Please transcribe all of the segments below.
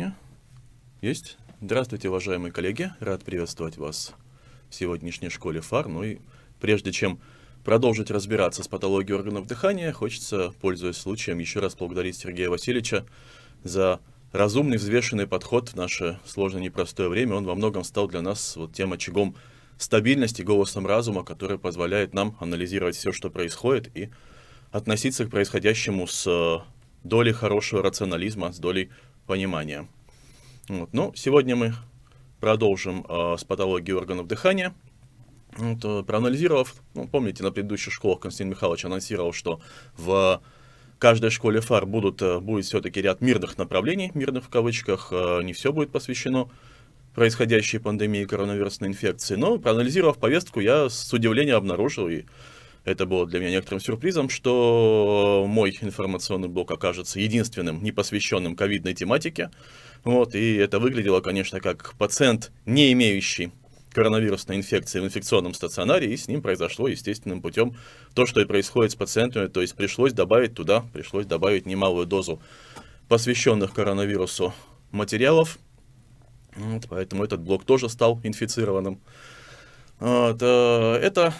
сегодня? Есть? Здравствуйте, уважаемые коллеги. Рад приветствовать вас в сегодняшней школе ФАР. Ну и прежде чем продолжить разбираться с патологией органов дыхания, хочется, пользуясь случаем, еще раз поблагодарить Сергея Васильевича за разумный, взвешенный подход в наше сложное, непростое время. Он во многом стал для нас вот тем очагом стабильности, голосом разума, который позволяет нам анализировать все, что происходит, и относиться к происходящему с долей хорошего рационализма, с долей понимания. Вот. Ну, сегодня мы продолжим э, с патологией органов дыхания. Вот, э, проанализировав, ну, помните, на предыдущих школах Константин Михайлович анонсировал, что в каждой школе ФАР будут, э, будет все-таки ряд мирных направлений, мирных в кавычках, э, не все будет посвящено происходящей пандемии коронавирусной инфекции. Но проанализировав повестку, я с удивлением обнаружил и это было для меня некоторым сюрпризом, что мой информационный блок окажется единственным, не посвященным ковидной тематике. Вот, и это выглядело, конечно, как пациент, не имеющий коронавирусной инфекции в инфекционном стационаре, и с ним произошло естественным путем то, что и происходит с пациентами, то есть пришлось добавить туда, пришлось добавить немалую дозу посвященных коронавирусу материалов, вот, поэтому этот блок тоже стал инфицированным. Вот, э, это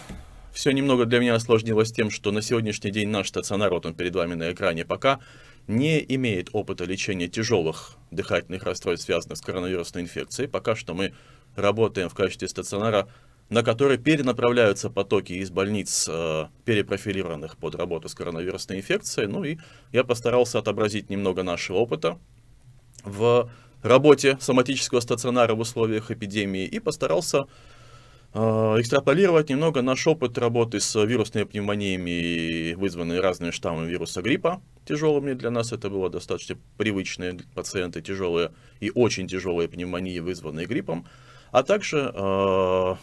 все немного для меня осложнилось тем, что на сегодняшний день наш стационар, вот он перед вами на экране пока, не имеет опыта лечения тяжелых дыхательных расстройств, связанных с коронавирусной инфекцией. Пока что мы работаем в качестве стационара, на который перенаправляются потоки из больниц, э, перепрофилированных под работу с коронавирусной инфекцией. Ну и я постарался отобразить немного нашего опыта в работе соматического стационара в условиях эпидемии и постарался Э, экстраполировать немного наш опыт работы с вирусными пневмониями, вызванные разными штаммами вируса гриппа тяжелыми. Для нас это было достаточно привычные пациенты, тяжелые и очень тяжелые пневмонии, вызванные гриппом. А также э,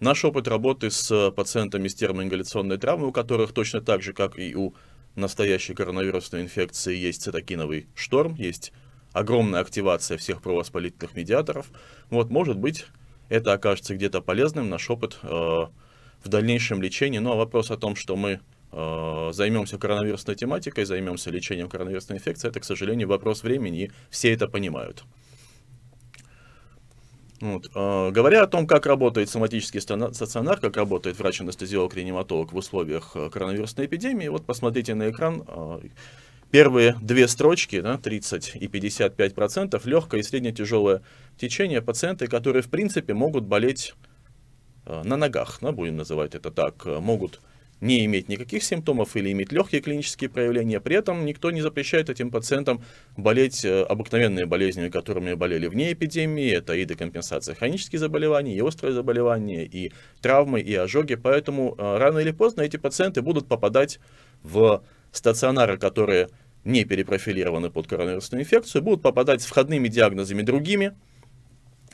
наш опыт работы с пациентами с термоингаляционной травмой, у которых точно так же, как и у настоящей коронавирусной инфекции, есть цитокиновый шторм, есть огромная активация всех провоспалительных медиаторов. Вот, может быть, это окажется где-то полезным, наш опыт э, в дальнейшем лечении. Ну а вопрос о том, что мы э, займемся коронавирусной тематикой, займемся лечением коронавирусной инфекции, это, к сожалению, вопрос времени, и все это понимают. Вот. Э, говоря о том, как работает соматический стационар, как работает врач-анестезиолог-реаниматолог в условиях коронавирусной эпидемии, вот посмотрите на экран Первые две строчки, да, 30 и 55 процентов, легкое и средне течение, пациенты, которые в принципе могут болеть э, на ногах, да, будем называть это так, э, могут не иметь никаких симптомов или иметь легкие клинические проявления. При этом никто не запрещает этим пациентам болеть э, обыкновенные болезни, которыми болели вне эпидемии. Это и декомпенсация хронических заболеваний, и острые заболевания, и травмы, и ожоги. Поэтому рано или поздно эти пациенты будут попадать в стационары, которые не перепрофилированы под коронавирусную инфекцию, будут попадать с входными диагнозами другими.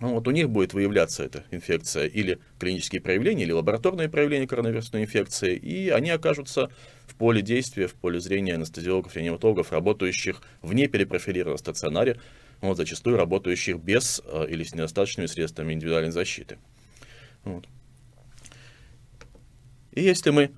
Ну вот у них будет выявляться эта инфекция или клинические проявления, или лабораторные проявления коронавирусной инфекции, и они окажутся в поле действия, в поле зрения анестезиологов, реаниматологов, работающих вне перепрофилированном стационаре, вот, зачастую работающих без э, или с недостаточными средствами индивидуальной защиты. Вот. И если мы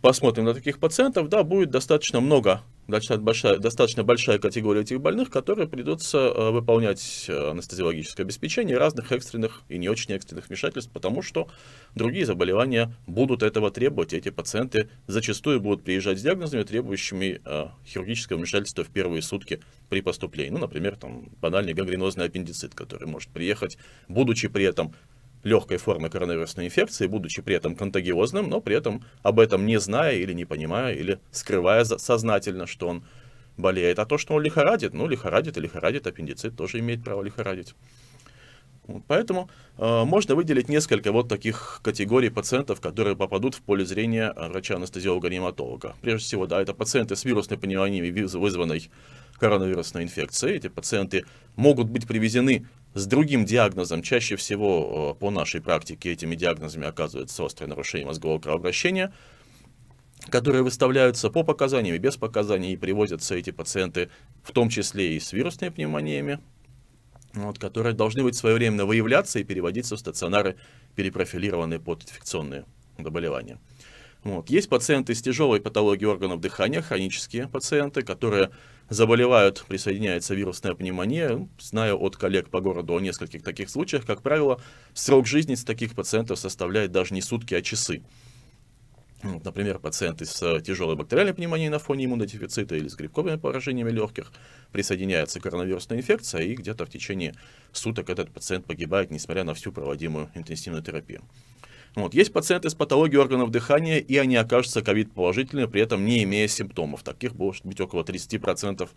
посмотрим на таких пациентов, да, будет достаточно много, достаточно большая, достаточно большая категория этих больных, которые придется э, выполнять э, анестезиологическое обеспечение разных экстренных и не очень экстренных вмешательств, потому что другие заболевания будут этого требовать. Эти пациенты зачастую будут приезжать с диагнозами, требующими э, хирургического вмешательства в первые сутки при поступлении. Ну, например, там банальный гангренозный аппендицит, который может приехать, будучи при этом легкой формы коронавирусной инфекции, будучи при этом контагиозным, но при этом об этом не зная или не понимая, или скрывая сознательно, что он болеет. А то, что он лихорадит, ну, лихорадит и лихорадит, аппендицит тоже имеет право лихорадить. Поэтому э, можно выделить несколько вот таких категорий пациентов, которые попадут в поле зрения врача-анестезиолога-реаниматолога. Прежде всего, да, это пациенты с вирусной пневмонией, вызванной коронавирусной инфекции. Эти пациенты могут быть привезены с другим диагнозом. Чаще всего э, по нашей практике этими диагнозами оказывается острое нарушение мозгового кровообращения, которые выставляются по показаниям и без показаний, и привозятся эти пациенты в том числе и с вирусными пневмониями, вот, которые должны быть своевременно выявляться и переводиться в стационары, перепрофилированные под инфекционные заболевания. Вот. Есть пациенты с тяжелой патологией органов дыхания, хронические пациенты, которые заболевают, присоединяется вирусная пневмония. Знаю от коллег по городу о нескольких таких случаях. Как правило, срок жизни с таких пациентов составляет даже не сутки, а часы. Вот, например, пациенты с тяжелой бактериальной пневмонией на фоне иммунодефицита или с грибковыми поражениями легких присоединяется коронавирусная инфекция, и где-то в течение суток этот пациент погибает, несмотря на всю проводимую интенсивную терапию. Вот. Есть пациенты с патологией органов дыхания, и они окажутся ковид-положительными, при этом не имея симптомов. Таких может быть около 30%.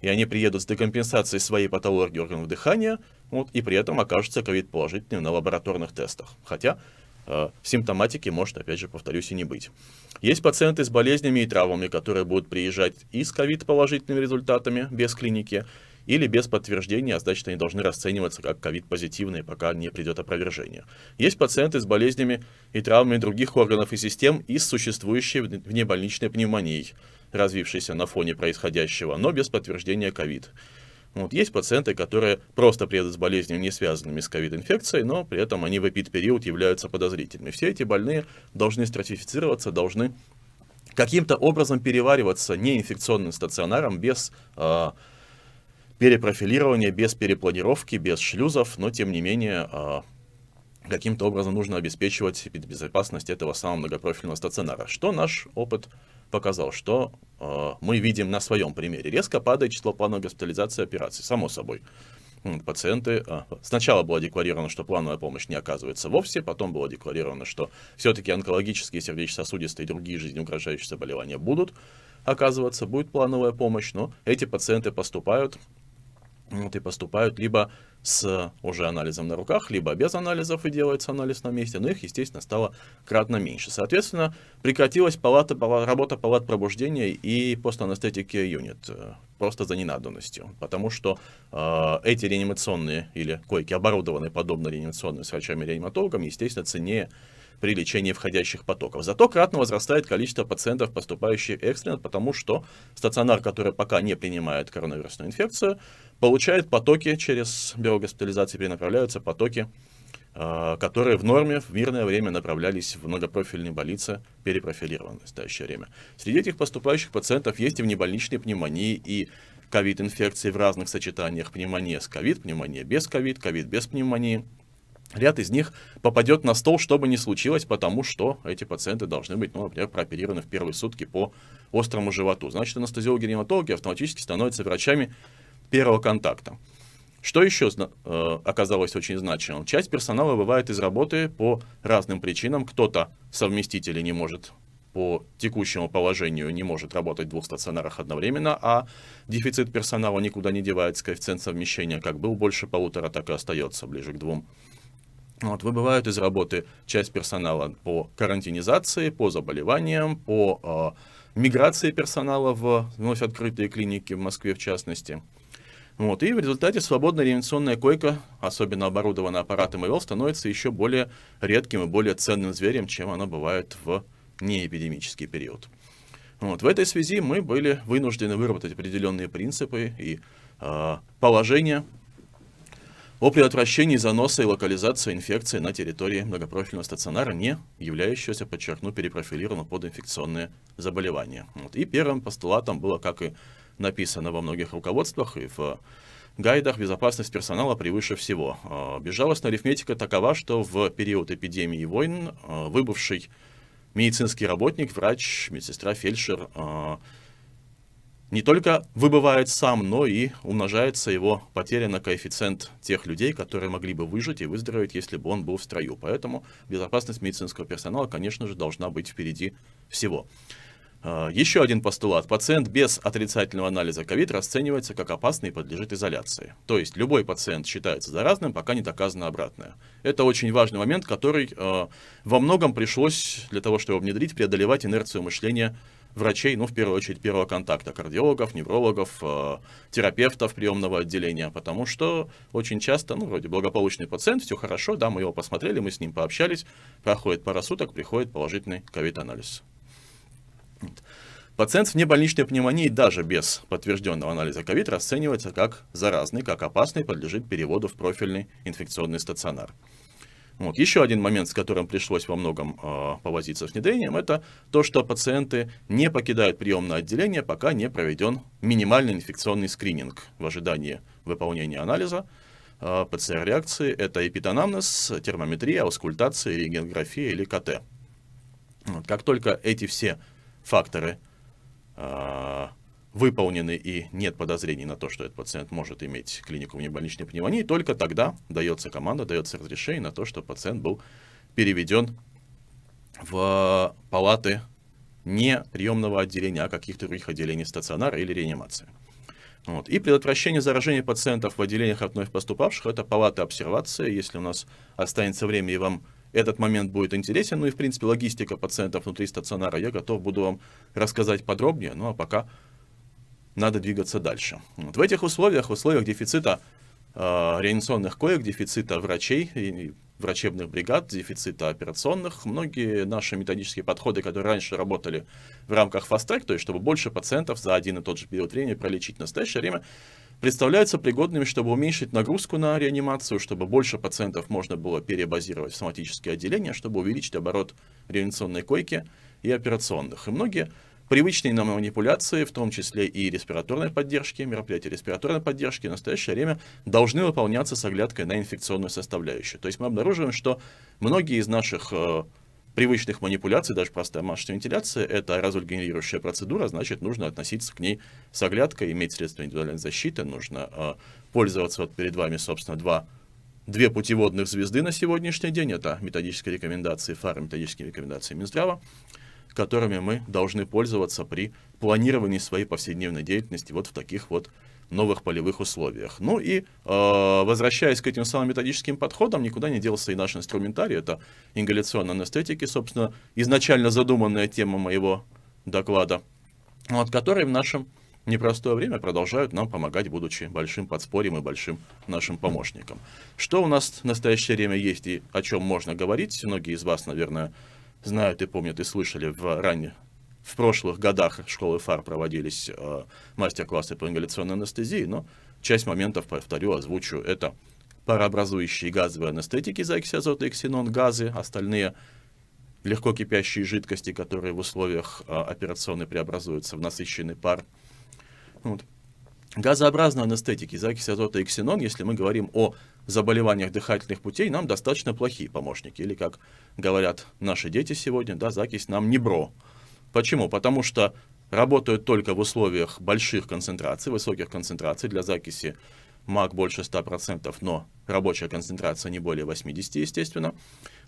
И они приедут с декомпенсацией своей патологии органов дыхания, вот, и при этом окажутся ковид-положительными на лабораторных тестах. Хотя э, симптоматики может, опять же, повторюсь, и не быть. Есть пациенты с болезнями и травмами, которые будут приезжать и с ковид-положительными результатами без клиники, или без подтверждения, а значит, они должны расцениваться как ковид-позитивные, пока не придет опровержение. Есть пациенты с болезнями и травмами других органов и систем и с существующей внебольничной пневмонией, развившейся на фоне происходящего, но без подтверждения ковид. Вот есть пациенты, которые просто приедут с болезнями не связанными с ковид-инфекцией, но при этом они в эпид-период являются подозрительными. Все эти больные должны стратифицироваться, должны каким-то образом перевариваться неинфекционным стационаром без э, перепрофилирование без перепланировки, без шлюзов, но тем не менее а, каким-то образом нужно обеспечивать безопасность этого самого многопрофильного стационара. Что наш опыт показал, что э, мы видим на своем примере. Резко падает число плановой госпитализации операций, само собой. Пациенты... Э, сначала было декларировано, что плановая помощь не оказывается вовсе, потом было декларировано, что все-таки онкологические, сердечно-сосудистые и другие жизнеугрожающие заболевания будут оказываться, будет плановая помощь, но эти пациенты поступают вот, и поступают либо с уже анализом на руках, либо без анализов и делается анализ на месте, но их, естественно, стало кратно меньше. Соответственно, прекратилась палата, работа палат пробуждения и постанестетики юнит э, просто за ненадобностью, потому что э, эти реанимационные или койки, оборудованные подобно реанимационным с врачами-реаниматологами, естественно, ценнее при лечении входящих потоков. Зато кратно возрастает количество пациентов, поступающих экстренно, потому что стационар, который пока не принимает коронавирусную инфекцию, получает потоки через бюро госпитализации, перенаправляются потоки, э, которые в норме в мирное время направлялись в многопрофильные больницы, перепрофилированы в настоящее время. Среди этих поступающих пациентов есть и внебольничные пневмонии, и ковид-инфекции в разных сочетаниях, пневмония с ковид, пневмония без ковид, ковид без пневмонии – ряд из них попадет на стол, что бы ни случилось, потому что эти пациенты должны быть, ну, например, прооперированы в первые сутки по острому животу. Значит, анестезиологи-ревматологи автоматически становятся врачами первого контакта. Что еще э, оказалось очень значимым? Часть персонала бывает из работы по разным причинам. Кто-то совместители не может по текущему положению не может работать в двух стационарах одновременно, а дефицит персонала никуда не девается, коэффициент совмещения как был больше полутора, так и остается ближе к двум. Вот, выбывают из работы часть персонала по карантинизации, по заболеваниям, по э, миграции персонала в вновь открытые клиники в Москве в частности. Вот, и в результате свободная реанимационная койка, особенно оборудованная аппаратом ИВЛ, становится еще более редким и более ценным зверем, чем она бывает в неэпидемический период. Вот, в этой связи мы были вынуждены выработать определенные принципы и э, положения о предотвращении заноса и локализации инфекции на территории многопрофильного стационара, не являющегося, подчеркну, перепрофилированным под инфекционные заболевания. Вот. И первым постулатом было, как и написано во многих руководствах и в гайдах безопасность персонала превыше всего. А, безжалостная арифметика такова, что в период эпидемии и войн а, выбывший медицинский работник, врач, медсестра, фельдшер а, – не только выбывает сам, но и умножается его потеря на коэффициент тех людей, которые могли бы выжить и выздороветь, если бы он был в строю. Поэтому безопасность медицинского персонала, конечно же, должна быть впереди всего. А, еще один постулат. Пациент без отрицательного анализа COVID расценивается как опасный и подлежит изоляции. То есть любой пациент считается заразным, пока не доказано обратное. Это очень важный момент, который а, во многом пришлось для того, чтобы внедрить, преодолевать инерцию мышления врачей, ну, в первую очередь, первого контакта, кардиологов, неврологов, э, терапевтов приемного отделения, потому что очень часто, ну, вроде благополучный пациент, все хорошо, да, мы его посмотрели, мы с ним пообщались, проходит пара суток, приходит положительный ковид-анализ. Пациент с внебольничной пневмонией даже без подтвержденного анализа COVID расценивается как заразный, как опасный, подлежит переводу в профильный инфекционный стационар. Вот. Еще один момент, с которым пришлось во многом э, повозиться с внедрением, это то, что пациенты не покидают приемное отделение, пока не проведен минимальный инфекционный скрининг в ожидании выполнения анализа. Э, ПЦР-реакции – это эпитанамнез, термометрия, аускультация, рентгенография или КТ. Вот. Как только эти все факторы э, выполнены и нет подозрений на то, что этот пациент может иметь клинику внебольничной пневмонии, только тогда дается команда, дается разрешение на то, что пациент был переведен в палаты не приемного отделения, а каких-то других отделений стационара или реанимации. Вот. И предотвращение заражения пациентов в отделениях от вновь поступавших – это палаты обсервации. Если у нас останется время и вам этот момент будет интересен, ну и, в принципе, логистика пациентов внутри стационара, я готов буду вам рассказать подробнее. Ну а пока надо двигаться дальше. Вот в этих условиях, в условиях дефицита э, реанимационных коек, дефицита врачей и врачебных бригад, дефицита операционных, многие наши методические подходы, которые раньше работали в рамках фаст-трек, то есть чтобы больше пациентов за один и тот же период времени пролечить в настоящее время, представляются пригодными, чтобы уменьшить нагрузку на реанимацию, чтобы больше пациентов можно было перебазировать в соматические отделения, чтобы увеличить оборот реанимационной койки и операционных. И многие Привычные нам манипуляции, в том числе и респираторной поддержки, мероприятия респираторной поддержки в настоящее время должны выполняться с оглядкой на инфекционную составляющую. То есть мы обнаруживаем, что многие из наших э, привычных манипуляций, даже простая масштабная вентиляция, это аэрозоль генерирующая процедура, значит, нужно относиться к ней с оглядкой, иметь средства индивидуальной защиты, нужно э, пользоваться, вот перед вами, собственно, два, две путеводных звезды на сегодняшний день, это методические рекомендации ФАР, методические рекомендации Минздрава, которыми мы должны пользоваться при планировании своей повседневной деятельности вот в таких вот новых полевых условиях. Ну и э, возвращаясь к этим самым методическим подходам, никуда не делся и наш инструментарий. Это ингаляционная анестетики, собственно, изначально задуманная тема моего доклада, вот, который в нашем непростое время продолжают нам помогать, будучи большим подспорьем и большим нашим помощником. Что у нас в настоящее время есть и о чем можно говорить, многие из вас, наверное, знают и помнят и слышали в ранее в прошлых годах школы ФАР проводились э, мастер-классы по ингаляционной анестезии, но часть моментов, повторю, озвучу, это парообразующие газовые анестетики за оксиазот и ксенон, газы, остальные легко кипящие жидкости, которые в условиях э, операционной преобразуются в насыщенный пар. Ну вот. Газообразные анестетики, закись азота и ксенон, если мы говорим о заболеваниях дыхательных путей, нам достаточно плохие помощники. Или, как говорят наши дети сегодня, да, закись нам не бро. Почему? Потому что работают только в условиях больших концентраций, высоких концентраций. Для закиси мак больше 100%, но рабочая концентрация не более 80%, естественно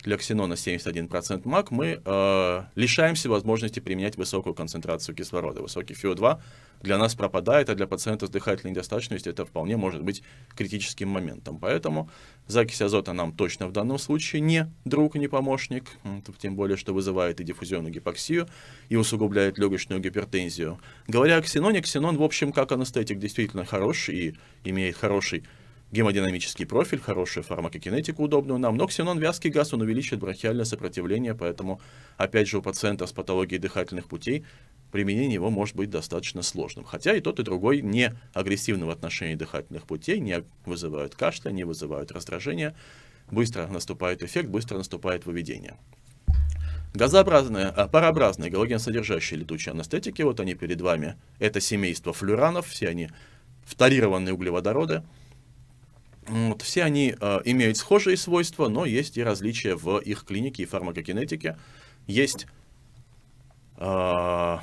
для ксенона 71% МАК, мы э, лишаемся возможности применять высокую концентрацию кислорода. Высокий ФИО2 для нас пропадает, а для пациентов с дыхательной недостаточностью это вполне может быть критическим моментом. Поэтому закись азота нам точно в данном случае не друг, не помощник, тем более, что вызывает и диффузионную гипоксию, и усугубляет легочную гипертензию. Говоря о ксеноне, ксенон, в общем, как анестетик, действительно хорош и имеет хороший гемодинамический профиль, хорошую фармакокинетику, удобную нам. Но ксенон вязкий газ, он увеличивает бронхиальное сопротивление, поэтому, опять же, у пациента с патологией дыхательных путей применение его может быть достаточно сложным. Хотя и тот, и другой не агрессивны в отношении дыхательных путей, не вызывают кашля, не вызывают раздражения. Быстро наступает эффект, быстро наступает выведение. Газообразные, а парообразные, галогенсодержащие летучие анестетики, вот они перед вами, это семейство флюранов, все они фторированные углеводороды, вот, все они э, имеют схожие свойства, но есть и различия в их клинике и фармакокинетике. Есть э,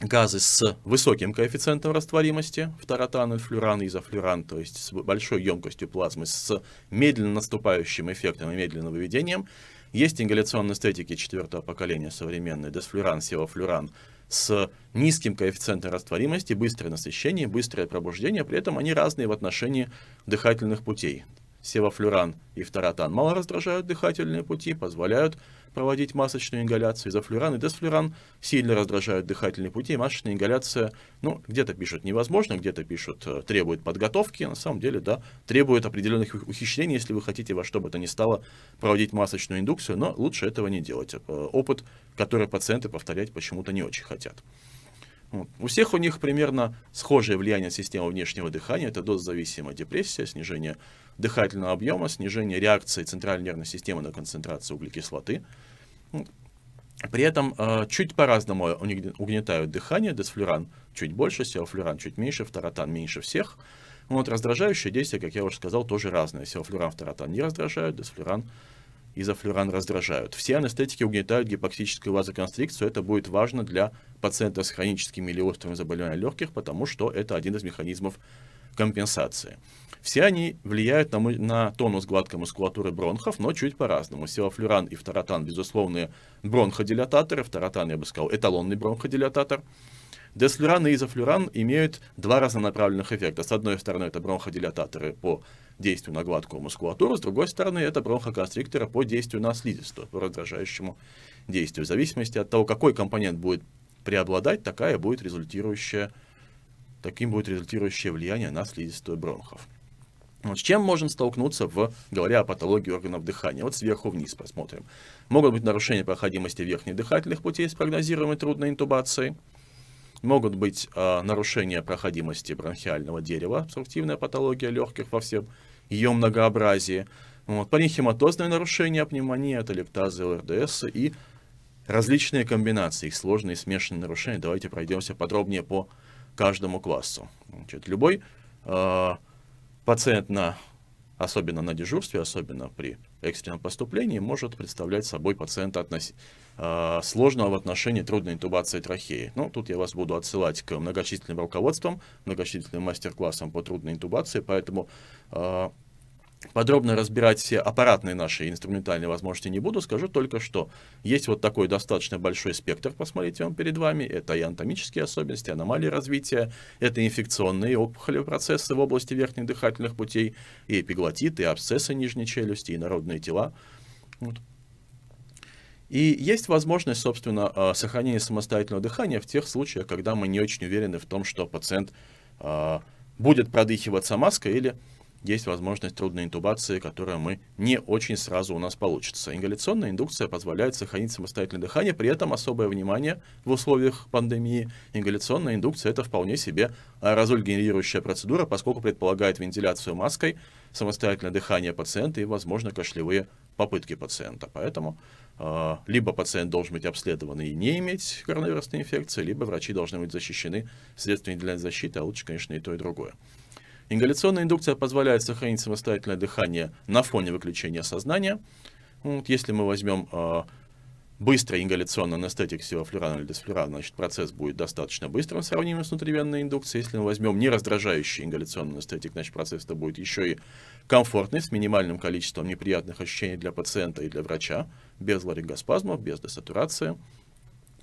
газы с высоким коэффициентом растворимости, фторотаны, флюраны, изофлюран, то есть с большой емкостью плазмы, с медленно наступающим эффектом и медленным выведением. Есть ингаляционные стетики четвертого поколения современные, десфлюран, севофлюран, с низким коэффициентом растворимости, быстрое насыщение, быстрое пробуждение, при этом они разные в отношении дыхательных путей. Севафлюран и фторотан мало раздражают дыхательные пути, позволяют проводить масочную ингаляцию. Изофлюран и десфлюран сильно раздражают дыхательные пути. И масочная ингаляция, ну, где-то пишут невозможно, где-то пишут э, требует подготовки. На самом деле, да, требует определенных ухищрений, если вы хотите во что бы то ни стало проводить масочную индукцию, но лучше этого не делать. Э, опыт, который пациенты повторять почему-то не очень хотят. У всех у них примерно схожее влияние системы внешнего дыхания. Это дозозависимая депрессия, снижение дыхательного объема, снижение реакции центральной нервной системы на концентрацию углекислоты. Ну, при этом э, чуть по-разному угнетают дыхание, десфлюран чуть больше, сеофлюран чуть меньше, фторотан меньше всех. Вот раздражающие действия, как я уже сказал, тоже разные. Сеофлюран, фторотан не раздражают, десфлюран, изофлюран раздражают. Все анестетики угнетают гипоксическую вазоконстрикцию. Это будет важно для пациента с хроническими или острыми заболеваниями легких, потому что это один из механизмов компенсации. Все они влияют на, на тонус гладкой мускулатуры бронхов, но чуть по-разному. Силофлюран и фторотан, безусловные бронходилататоры. Фторотан, я бы сказал, эталонный бронходилататор. Десфлюран и изофлюран имеют два разнонаправленных эффекта. С одной стороны, это бронходилататоры по действию на гладкую мускулатуру, с другой стороны, это бронхоконстрикторы по действию на слизистую, по раздражающему действию. В зависимости от того, какой компонент будет преобладать, такая будет результирующая таким будет результирующее влияние на слизистую бронхов. Вот с чем можем столкнуться, в, говоря о патологии органов дыхания? Вот сверху вниз посмотрим. Могут быть нарушения проходимости верхних дыхательных путей с прогнозируемой трудной интубацией. Могут быть э, нарушения проходимости бронхиального дерева, обструктивная патология легких во всем ее многообразии. Вот, паренхематозные нарушения, пневмония, аталептазы, ЛРДС и различные комбинации, их сложные смешанные нарушения. Давайте пройдемся подробнее по каждому классу. Значит, любой э, пациент, на, особенно на дежурстве, особенно при экстренном поступлении, может представлять собой пациента относ... э, сложного в отношении трудной интубации трахеи. Ну, тут я вас буду отсылать к многочисленным руководствам, многочисленным мастер-классам по трудной интубации, поэтому э, Подробно разбирать все аппаратные наши инструментальные возможности не буду, скажу только, что есть вот такой достаточно большой спектр, посмотрите он перед вами, это и анатомические особенности, аномалии развития, это инфекционные опухоли процессы в области верхних дыхательных путей, и эпиглотиты, и абсцессы нижней челюсти, и народные тела. Вот. И есть возможность, собственно, а, сохранения самостоятельного дыхания в тех случаях, когда мы не очень уверены в том, что пациент а, будет продыхиваться маской или есть возможность трудной интубации, которая мы не очень сразу у нас получится. Ингаляционная индукция позволяет сохранить самостоятельное дыхание, при этом особое внимание в условиях пандемии. Ингаляционная индукция это вполне себе аэрозоль процедура, поскольку предполагает вентиляцию маской, самостоятельное дыхание пациента и, возможно, кашлевые попытки пациента. Поэтому а, либо пациент должен быть обследован и не иметь коронавирусной инфекции, либо врачи должны быть защищены средствами для защиты, а лучше, конечно, и то, и другое. Ингаляционная индукция позволяет сохранить самостоятельное дыхание на фоне выключения сознания. Вот если мы возьмем э, быстрый ингаляционный анестетик сивофлюрана или дисфлюрана, значит, процесс будет достаточно быстрым сравнимо с внутривенной индукцией. Если мы возьмем нераздражающий ингаляционный анестетик, значит, процесс это будет еще и комфортный, с минимальным количеством неприятных ощущений для пациента и для врача, без ларингоспазмов, без десатурации,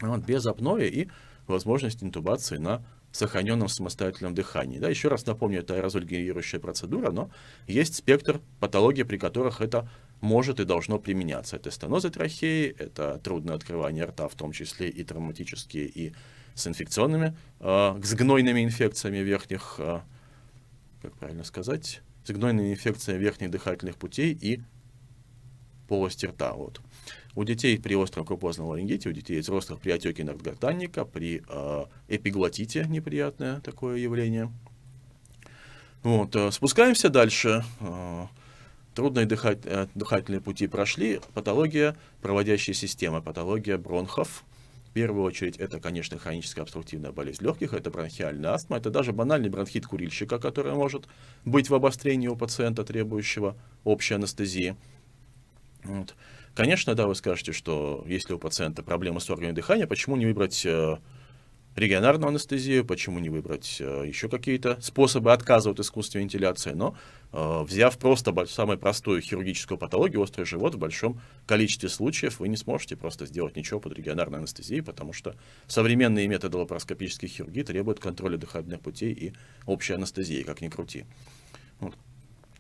вот, без апноэ и возможность интубации на сохраненном самостоятельном дыхании. Да, еще раз напомню, это аэрозоль генерирующая процедура, но есть спектр патологий, при которых это может и должно применяться. Это стенозы трахеи, это трудное открывание рта, в том числе и травматические, и с инфекционными, э, с гнойными инфекциями верхних, э, как правильно сказать, с гнойными инфекциями верхних дыхательных путей и полости рта. Вот. У детей при остром крупозном ларингите, у детей взрослых при отеке надгортанника, при э, эпиглотите неприятное такое явление. Вот, э, спускаемся дальше. Э, трудные дыхать, э, дыхательные пути прошли. Патология проводящей системы, патология бронхов. В первую очередь это, конечно, хроническая обструктивная болезнь легких, это бронхиальная астма, это даже банальный бронхит курильщика, который может быть в обострении у пациента, требующего общей анестезии. Вот. Конечно, да, вы скажете, что если у пациента проблемы с органами дыхания, почему не выбрать э, регионарную анестезию, почему не выбрать э, еще какие-то способы отказа от искусственной вентиляции, но э, взяв просто самую простую хирургическую патологию, острый живот, в большом количестве случаев вы не сможете просто сделать ничего под регионарной анестезией, потому что современные методы лапароскопической хирургии требуют контроля дыхательных путей и общей анестезии, как ни крути. Вот.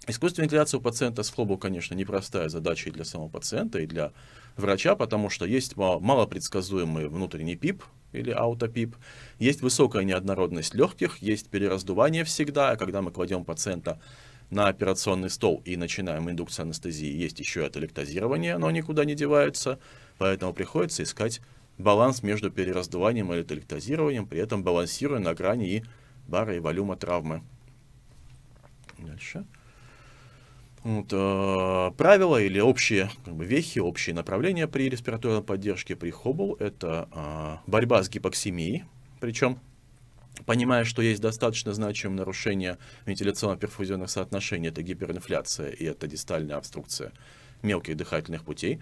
Искусственная вентиляция у пациента с флобу, конечно, непростая задача и для самого пациента, и для врача, потому что есть малопредсказуемый внутренний ПИП или аутопип, есть высокая неоднородность легких, есть перераздувание всегда, когда мы кладем пациента на операционный стол и начинаем индукцию анестезии, есть еще и ателектозирование, оно никуда не девается, поэтому приходится искать баланс между перераздуванием и ателектозированием, при этом балансируя на грани и бара и волюма травмы. Дальше вот, э, правила или общие как бы, вехи, общие направления при респираторной поддержке при Хоббл – это э, борьба с гипоксимией, причем понимая, что есть достаточно значимое нарушение вентиляционно-перфузионных соотношений, это гиперинфляция и это дистальная обструкция мелких дыхательных путей.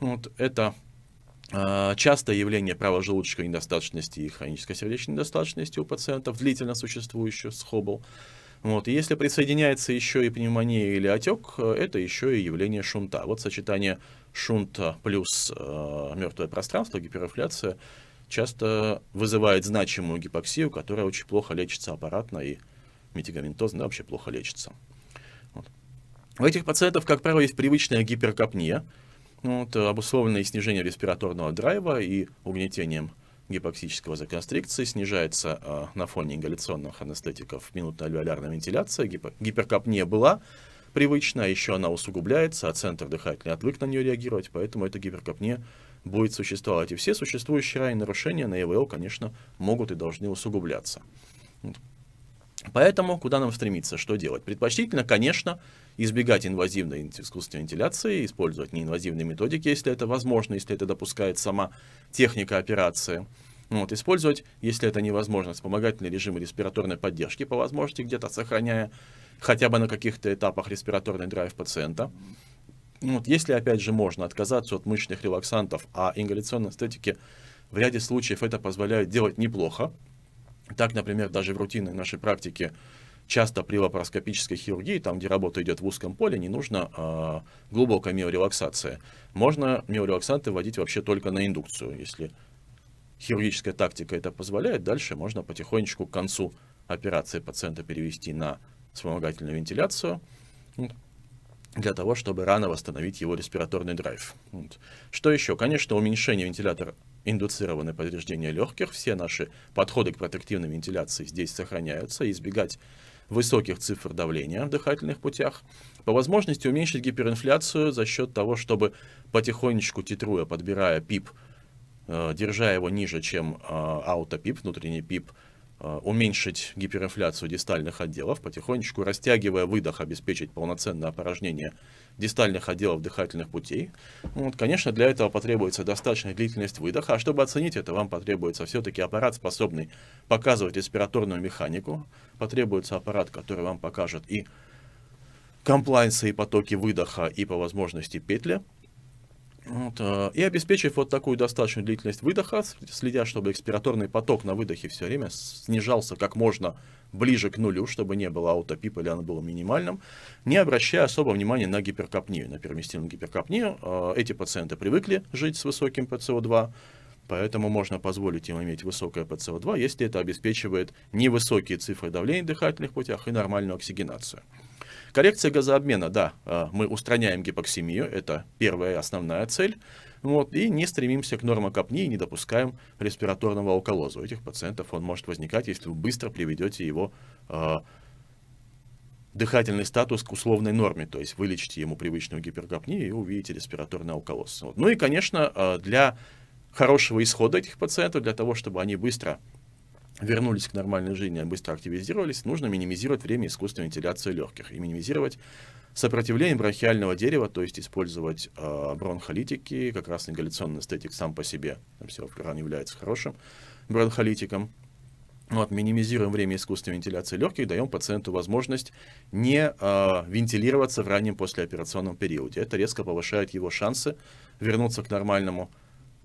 Вот, это э, частое явление правожелудочной недостаточности и хронической сердечной недостаточности у пациентов, длительно существующих с Хоббл. Вот. если присоединяется еще и пневмония или отек, э, это еще и явление шунта. Вот сочетание шунта плюс э, мертвое пространство, гиперинфляция, часто вызывает значимую гипоксию, которая очень плохо лечится аппаратно и метигаментозно да, вообще плохо лечится. Вот. У этих пациентов, как правило, есть привычная гиперкапния, вот, э, обусловленное снижением респираторного драйва и угнетением гипоксического законстрикции, снижается э, на фоне ингаляционных анестетиков минутная альвеолярная вентиляция, гипо- гиперкапния была привычна, еще она усугубляется, а центр дыхательный отвык на нее реагировать, поэтому эта гиперкапния будет существовать. И все существующие ранее нарушения на ЭВЛ, конечно, могут и должны усугубляться. Поэтому куда нам стремиться, что делать? Предпочтительно, конечно, избегать инвазивной искусственной вентиляции, использовать неинвазивные методики, если это возможно, если это допускает сама техника операции. Ну вот, использовать, если это невозможно, вспомогательные режимы респираторной поддержки по возможности, где-то сохраняя хотя бы на каких-то этапах респираторный драйв пациента. Ну вот, если, опять же, можно отказаться от мышечных релаксантов, а ингаляционной эстетики в ряде случаев это позволяет делать неплохо, так, например, даже в рутинной нашей практике часто при лапароскопической хирургии, там, где работа идет в узком поле, не нужно э, а, глубокая миорелаксация. Можно миорелаксанты вводить вообще только на индукцию. Если хирургическая тактика это позволяет, дальше можно потихонечку к концу операции пациента перевести на вспомогательную вентиляцию для того, чтобы рано восстановить его респираторный драйв. Что еще? Конечно, уменьшение вентилятора индуцированные повреждения легких, все наши подходы к протективной вентиляции здесь сохраняются, избегать высоких цифр давления в дыхательных путях, по возможности уменьшить гиперинфляцию за счет того, чтобы потихонечку титруя, подбирая пип, э, держа его ниже, чем э, аутопип, внутренний пип, Э, уменьшить гиперинфляцию дистальных отделов, потихонечку растягивая выдох, обеспечить полноценное опорожнение дистальных отделов дыхательных путей. Ну вот, конечно, для этого потребуется достаточная длительность выдоха, а чтобы оценить это, вам потребуется все-таки аппарат, способный показывать респираторную механику, потребуется аппарат, который вам покажет и комплайнсы, и потоки выдоха, и по возможности петли. Вот, а, и обеспечив вот такую достаточную длительность выдоха, следя, чтобы экспираторный поток на выдохе все время снижался как можно ближе к нулю, чтобы не было аутопипа или оно было минимальным, не обращая особого внимания на гиперкопнию, на пермистильную гиперкопнию. А, эти пациенты привыкли жить с высоким ПЦО2, Поэтому можно позволить им иметь высокое ПЦО2, если это обеспечивает невысокие цифры давления в дыхательных путях и нормальную оксигенацию. Коррекция газообмена, да, а, мы устраняем гипоксимию, это первая основная цель, вот, и не стремимся к нормокопнии, не допускаем респираторного алкалоза. У этих пациентов он может возникать, если вы быстро приведете его а, дыхательный статус к условной норме, то есть вылечите ему привычную гиперкопнию и увидите респираторный алкалоз. Вот. Ну и, конечно, а, для хорошего исхода этих пациентов, для того, чтобы они быстро вернулись к нормальной жизни, а быстро активизировались, нужно минимизировать время искусственной вентиляции легких и минимизировать сопротивление бронхиального дерева, то есть использовать э, бронхолитики, как раз ингаляционный эстетик сам по себе, там все является хорошим бронхолитиком, вот, минимизируем время искусственной вентиляции легких, даем пациенту возможность не э, вентилироваться в раннем послеоперационном периоде. Это резко повышает его шансы вернуться к нормальному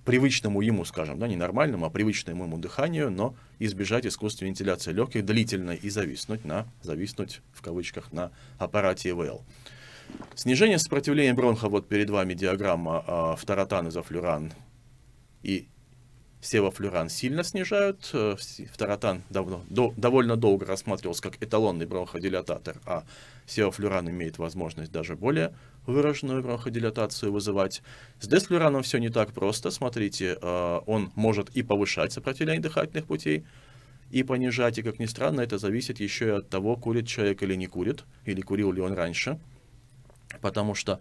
привычному ему, скажем, да, не нормальному, а привычному ему дыханию, но избежать искусственной вентиляции легких длительной и зависнуть на, зависнуть в кавычках, на аппарате ИВЛ. Снижение сопротивления бронха, вот перед вами диаграмма э, фторотан, изофлюран и севофлюран сильно снижают. Э, фторотан давно, до, довольно долго рассматривался как эталонный бронходилататор, а севофлюран имеет возможность даже более выраженную бронходилатацию вызывать. С десфлюраном все не так просто. Смотрите, э, он может и повышать сопротивление дыхательных путей, и понижать. И, как ни странно, это зависит еще и от того, курит человек или не курит, или курил ли он раньше. Потому что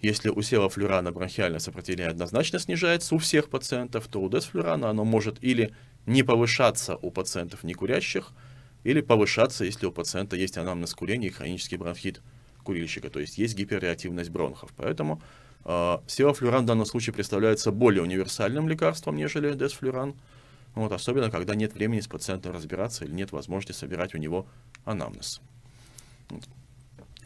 если у севафлюрана бронхиальное сопротивление однозначно снижается у всех пациентов, то у десфлюрана оно может или не повышаться у пациентов не курящих или повышаться, если у пациента есть анамнез курения и хронический бронхит курильщика, то есть есть гиперреактивность бронхов. Поэтому э, севафлюран в данном случае представляется более универсальным лекарством, нежели десфлюран. Вот, особенно, когда нет времени с пациентом разбираться или нет возможности собирать у него анамнез.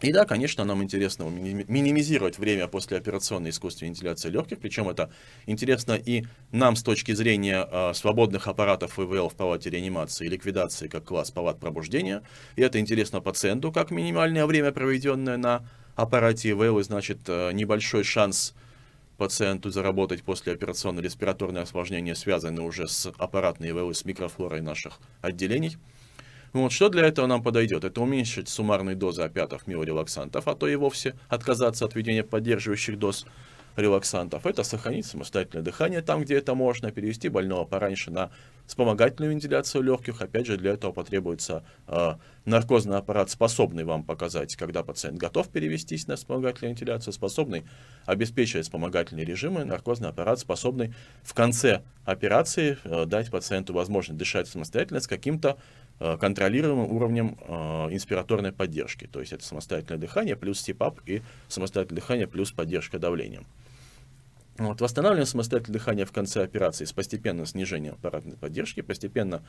И да, конечно, нам интересно минимизировать время после операционной искусственной вентиляции легких, причем это интересно и нам с точки зрения э, свободных аппаратов ИВЛ в палате реанимации и ликвидации как класс палат пробуждения, и это интересно пациенту как минимальное время, проведенное на аппарате ИВЛ, и значит э, небольшой шанс пациенту заработать после операционной респираторное осложнение связаны уже с аппаратной ИВЛ и с микрофлорой наших отделений. Ну вот что для этого нам подойдет? Это уменьшить суммарные дозы опиатов миорелаксантов, а то и вовсе отказаться от введения поддерживающих доз релаксантов. Это сохранить самостоятельное дыхание там, где это можно, перевести больного пораньше на вспомогательную вентиляцию легких. Опять же, для этого потребуется э, наркозный аппарат, способный вам показать, когда пациент готов перевестись на вспомогательную вентиляцию, способный обеспечивать вспомогательные режимы, наркозный аппарат способный в конце операции э, дать пациенту возможность дышать самостоятельно с каким-то Э, контролируемым уровнем э, инспираторной поддержки. То есть это самостоятельное дыхание плюс степап и самостоятельное дыхание плюс поддержка давлением. Вот, восстанавливаем самостоятельное дыхание в конце операции с постепенным снижением аппаратной поддержки, постепенно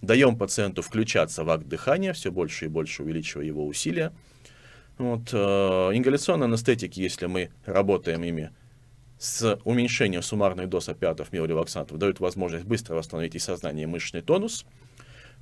даем пациенту включаться в акт дыхания, все больше и больше увеличивая его усилия. Вот, э, ингаляционные анестетики, если мы работаем ими с уменьшением суммарной доз опиатов миорелаксантов, дают возможность быстро восстановить и сознание, и мышечный тонус.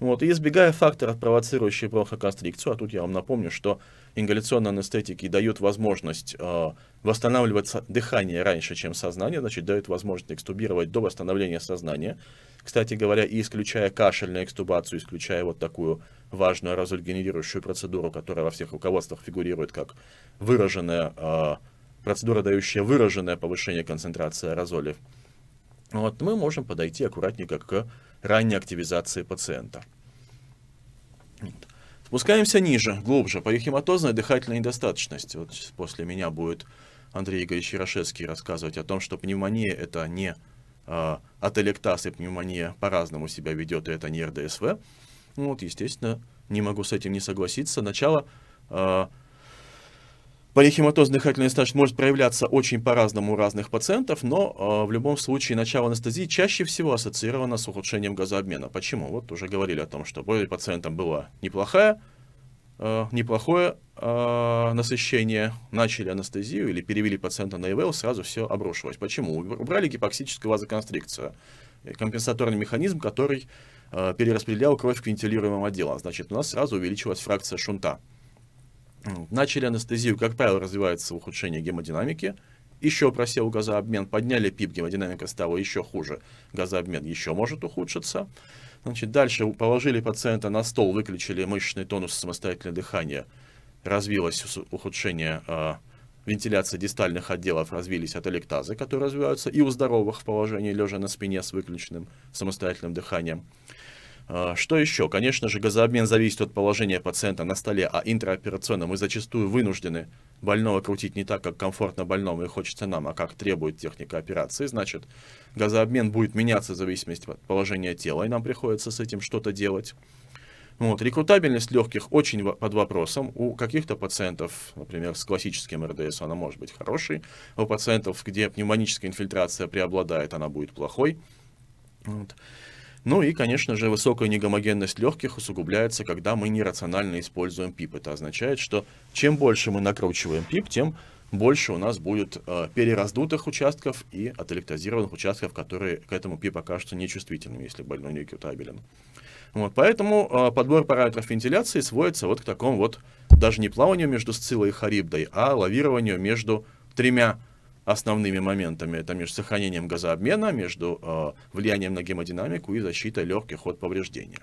Вот, и избегая факторов, провоцирующих бронхоконстрикцию, а тут я вам напомню, что ингаляционные анестетики дают возможность э, восстанавливать дыхание раньше, чем сознание, значит, дают возможность экстубировать до восстановления сознания. Кстати говоря, и исключая кашельную экстубацию, исключая вот такую важную аэрозоль процедуру, которая во всех руководствах фигурирует как выраженная э, процедура, дающая выраженное повышение концентрации аэрозолей, вот, мы можем подойти аккуратненько к ранней активизации пациента. Спускаемся ниже, глубже, полихематозная дыхательная недостаточность. Вот после меня будет Андрей Игоревич Ярошевский рассказывать о том, что пневмония это не э, а, ателектаз и пневмония по-разному себя ведет, и это не РДСВ. Ну, вот, естественно, не могу с этим не согласиться. Начало э, а, Полихематоз дыхательной стаж может проявляться очень по-разному у разных пациентов, но э, в любом случае начало анестезии чаще всего ассоциировано с ухудшением газообмена. Почему? Вот уже говорили о том, что боль пациентам была неплохая, э, неплохое э, насыщение, начали анестезию или перевели пациента на ИВЛ, сразу все обрушилось. Почему? Убрали гипоксическую вазоконстрикцию, э, компенсаторный механизм, который э, перераспределял кровь к вентилируемым отделам. Значит, у нас сразу увеличилась фракция шунта начали анестезию, как правило, развивается ухудшение гемодинамики, еще просел газообмен, подняли пип, гемодинамика стала еще хуже, газообмен еще может ухудшиться. Значит, дальше положили пациента на стол, выключили мышечный тонус самостоятельное дыхание, развилось ухудшение э, вентиляции дистальных отделов, развились аталектазы, которые развиваются и у здоровых в положении лежа на спине с выключенным самостоятельным дыханием. А, что еще? Конечно же, газообмен зависит от положения пациента на столе, а интраоперационно мы зачастую вынуждены больного крутить не так, как комфортно больному и хочется нам, а как требует техника операции. Значит, газообмен будет меняться в зависимости от положения тела, и нам приходится с этим что-то делать. Вот. Рекрутабельность легких очень под вопросом. У каких-то пациентов, например, с классическим РДС она может быть хорошей, а у пациентов, где пневмоническая инфильтрация преобладает, она будет плохой. Вот. Ну и, конечно же, высокая негомогенность легких усугубляется, когда мы нерационально используем пип. Это означает, что чем больше мы накручиваем пип, тем больше у нас будет э, перераздутых участков и аталектозированных участков, которые к этому пип окажутся нечувствительными, если больной некютабелен. Вот, поэтому э, подбор параметров вентиляции сводится вот к такому вот даже не плаванию между сцилой и харибдой, а лавированию между тремя основными моментами. Это между сохранением газообмена, между э, влиянием на гемодинамику и защитой легких от повреждения.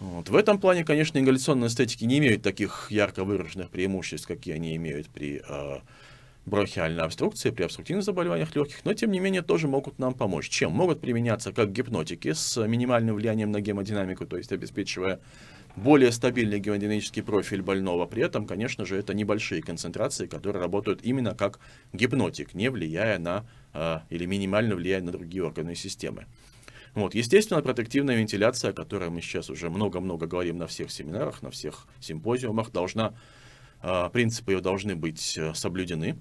Вот. В этом плане, конечно, ингаляционные эстетики не имеют таких ярко выраженных преимуществ, какие они имеют при э, бронхиальной обструкции, при обструктивных заболеваниях легких, но тем не менее тоже могут нам помочь. Чем? Могут применяться как гипнотики с минимальным влиянием на гемодинамику, то есть обеспечивая более стабильный гемодинамический профиль больного. При этом, конечно же, это небольшие концентрации, которые работают именно как гипнотик, не влияя на а, или минимально влияя на другие органы и системы. Вот, естественно, протективная вентиляция, о которой мы сейчас уже много-много говорим на всех семинарах, на всех симпозиумах, должна, а, принципы ее должны быть э, соблюдены.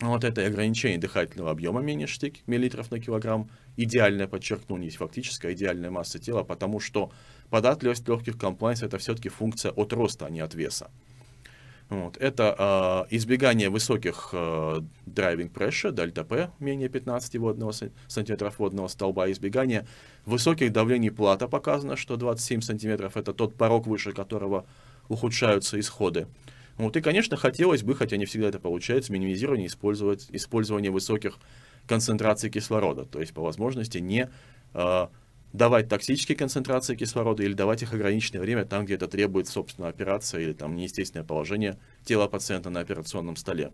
Вот это и ограничение дыхательного объема менее 6 миллилитров на килограмм. Идеальное, подчеркну, не фактическая идеальная масса тела, потому что Податливость легких комплайнс – это все-таки функция от роста, а не от веса. Вот. Это э, избегание высоких э, driving pressure, дельта P, менее 15 водного сантиметров водного столба, избегание высоких давлений плата, показано, что 27 сантиметров – это тот порог, выше которого ухудшаются исходы. Вот. И, конечно, хотелось бы, хотя не всегда это получается, минимизирование использовать, использование высоких концентраций кислорода, то есть по возможности не э, давать токсические концентрации кислорода или давать их ограниченное время там, где это требует, собственно, операция или там неестественное положение тела пациента на операционном столе.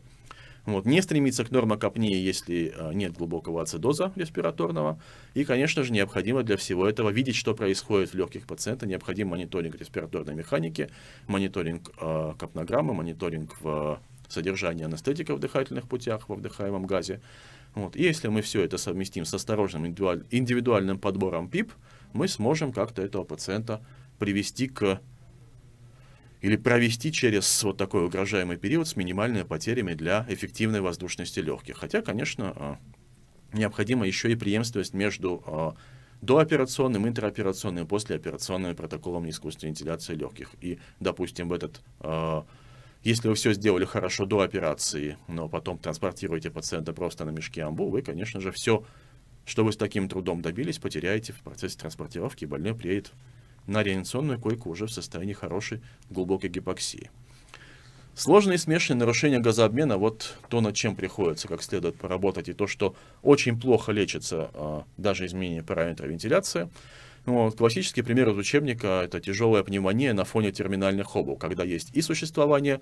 Вот, не стремиться к нормокопнии, если э, нет глубокого ацидоза респираторного. И, конечно же, необходимо для всего этого видеть, что происходит в легких пациента. Необходим мониторинг респираторной механики, мониторинг э, капнограммы, мониторинг в содержание анестетика в дыхательных путях, во вдыхаемом газе, вот. И если мы все это совместим с осторожным индивидуальным подбором ПИП, мы сможем как-то этого пациента привести к или провести через вот такой угрожаемый период с минимальными потерями для эффективной воздушности легких. Хотя, конечно, а, необходима еще и преемственность между а, дооперационным, интероперационным и послеоперационным протоколом искусственной вентиляции легких. И, допустим, в этот а, если вы все сделали хорошо до операции, но потом транспортируете пациента просто на мешке амбу, вы, конечно же, все, что вы с таким трудом добились, потеряете в процессе транспортировки, и больной приедет на реанимационную койку уже в состоянии хорошей глубокой гипоксии. Сложные смешанные нарушения газообмена, вот то, над чем приходится как следует поработать, и то, что очень плохо лечится а, даже изменение параметра вентиляции – ну, а классический пример из учебника – это тяжелая пневмония на фоне терминальных обу, когда есть и существование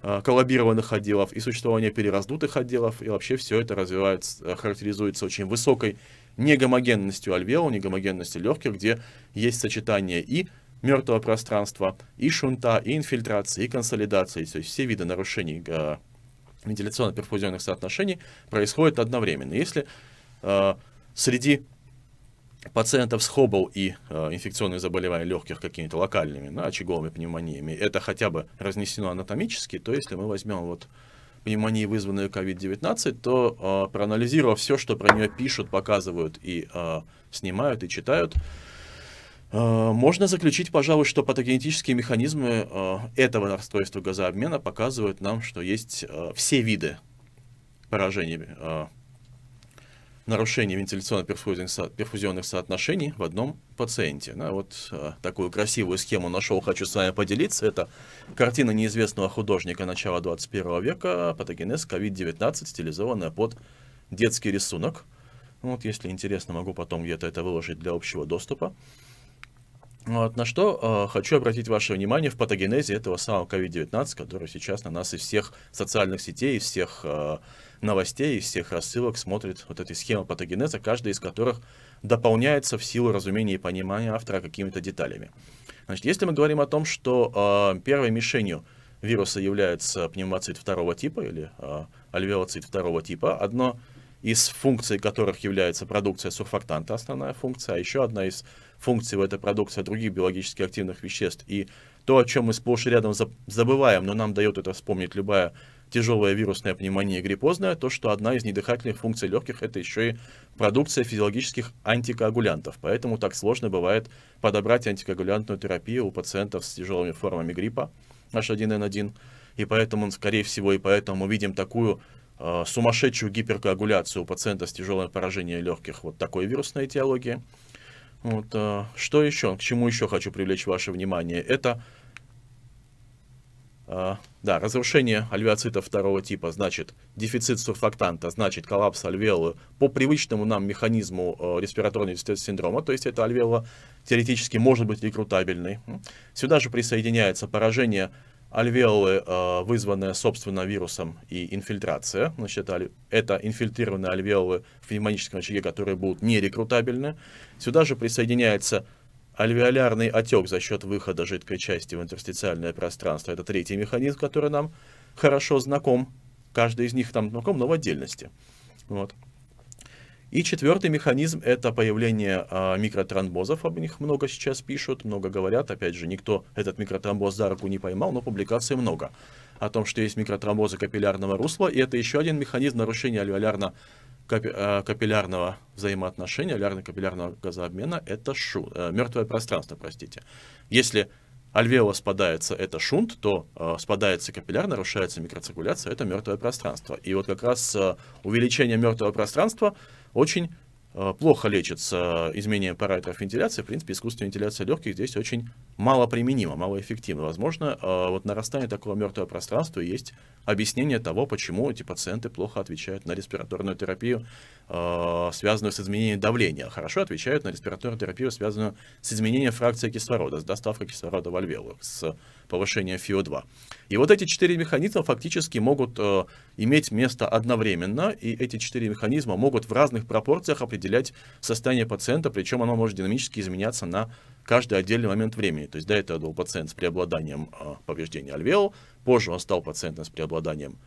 а, коллабированных отделов, и существование перераздутых отделов, и вообще все это развивается, э, характеризуется очень высокой негомогенностью альвеол, негомогенностью легких, где есть сочетание и мертвого пространства, и шунта, и инфильтрации, и консолидации, то есть все виды нарушений а, вентиляционно-перфузионных соотношений происходят одновременно. Если э, среди пациентов с хобл и э, инфекционные заболевания легких какими-то локальными, на очаговыми пневмониями, это хотя бы разнесено анатомически, то если мы возьмем вот пневмонии, вызванные COVID-19, то э, проанализировав все, что про нее пишут, показывают и э, снимают, и читают, э, можно заключить, пожалуй, что патогенетические механизмы э, этого расстройства газообмена показывают нам, что есть э, все виды поражений э, нарушение вентиляционно-перфузионных перфузионных соотношений в одном пациенте. Ну, вот э, такую красивую схему нашел, хочу с вами поделиться. Это картина неизвестного художника начала 21 века, патогенез COVID-19, стилизованная под детский рисунок. Ну, вот, если интересно, могу потом где-то это выложить для общего доступа. Вот, на что э, хочу обратить ваше внимание в патогенезе этого самого COVID-19, который сейчас на нас из всех социальных сетей, из всех э, новостей, из всех рассылок смотрит вот эти схемы патогенеза, каждая из которых дополняется в силу разумения и понимания автора какими-то деталями. Значит, если мы говорим о том, что э, первой мишенью вируса является пневмоцит второго типа или э, альвеоцит второго типа, одно из функций которых является продукция сурфактанта, основная функция, а еще одна из функций – в это продукция других биологически активных веществ. И то, о чем мы сплошь и рядом забываем, но нам дает это вспомнить любая тяжелая вирусная пневмония гриппозная, то что одна из недыхательных функций легких это еще и продукция физиологических антикоагулянтов. Поэтому так сложно бывает подобрать антикоагулянтную терапию у пациентов с тяжелыми формами гриппа H1N1. И поэтому, скорее всего, и поэтому мы видим такую э, сумасшедшую гиперкоагуляцию у пациента с тяжелым поражением легких вот такой вирусной этиологии. Вот, э, что еще, к чему еще хочу привлечь ваше внимание? Это а, да, разрушение альвеоцита второго типа, значит, дефицит сурфактанта, значит, коллапс альвеолы по привычному нам механизму э, респираторного синдрома, то есть эта альвеола теоретически может быть рекрутабельной. Сюда же присоединяется поражение альвеолы, э, вызванное собственно, вирусом и инфильтрация. Значит, это, это инфильтрированные альвеолы в пневмоническом очаге, которые будут нерекрутабельны. Сюда же присоединяется Альвеолярный отек за счет выхода жидкой части в интерстициальное пространство – это третий механизм, который нам хорошо знаком. Каждый из них там знаком, но в отдельности. Вот. И четвертый механизм – это появление а, микротромбозов. Об них много сейчас пишут, много говорят. Опять же, никто этот микротромбоз за руку не поймал, но публикаций много о том, что есть микротромбозы капиллярного русла, и это еще один механизм нарушения альвеолярно Э, капиллярного взаимоотношения, алярно-капиллярного газообмена, это шу, э, мертвое пространство, простите. Если альвеола спадается, это шунт, то э, спадается капилляр, нарушается микроциркуляция, это мертвое пространство. И вот как раз увеличение мертвого пространства очень Э, плохо лечится изменение параметров вентиляции. В принципе, искусственная вентиляция легких здесь очень мало применима, малоэффективна. Возможно, э, вот нарастание такого мертвого пространства есть объяснение того, почему эти пациенты плохо отвечают на респираторную терапию Э, связанную с изменением давления, хорошо отвечают на респираторную терапию, связанную с изменением фракции кислорода, с доставкой кислорода в альвеолы, с повышением ФИО2. И вот эти четыре механизма фактически могут э, иметь место одновременно, и эти четыре механизма могут в разных пропорциях определять состояние пациента, причем оно может динамически изменяться на каждый отдельный момент времени. То есть до этого был пациент с преобладанием э, повреждения альвеол, позже он стал пациентом с преобладанием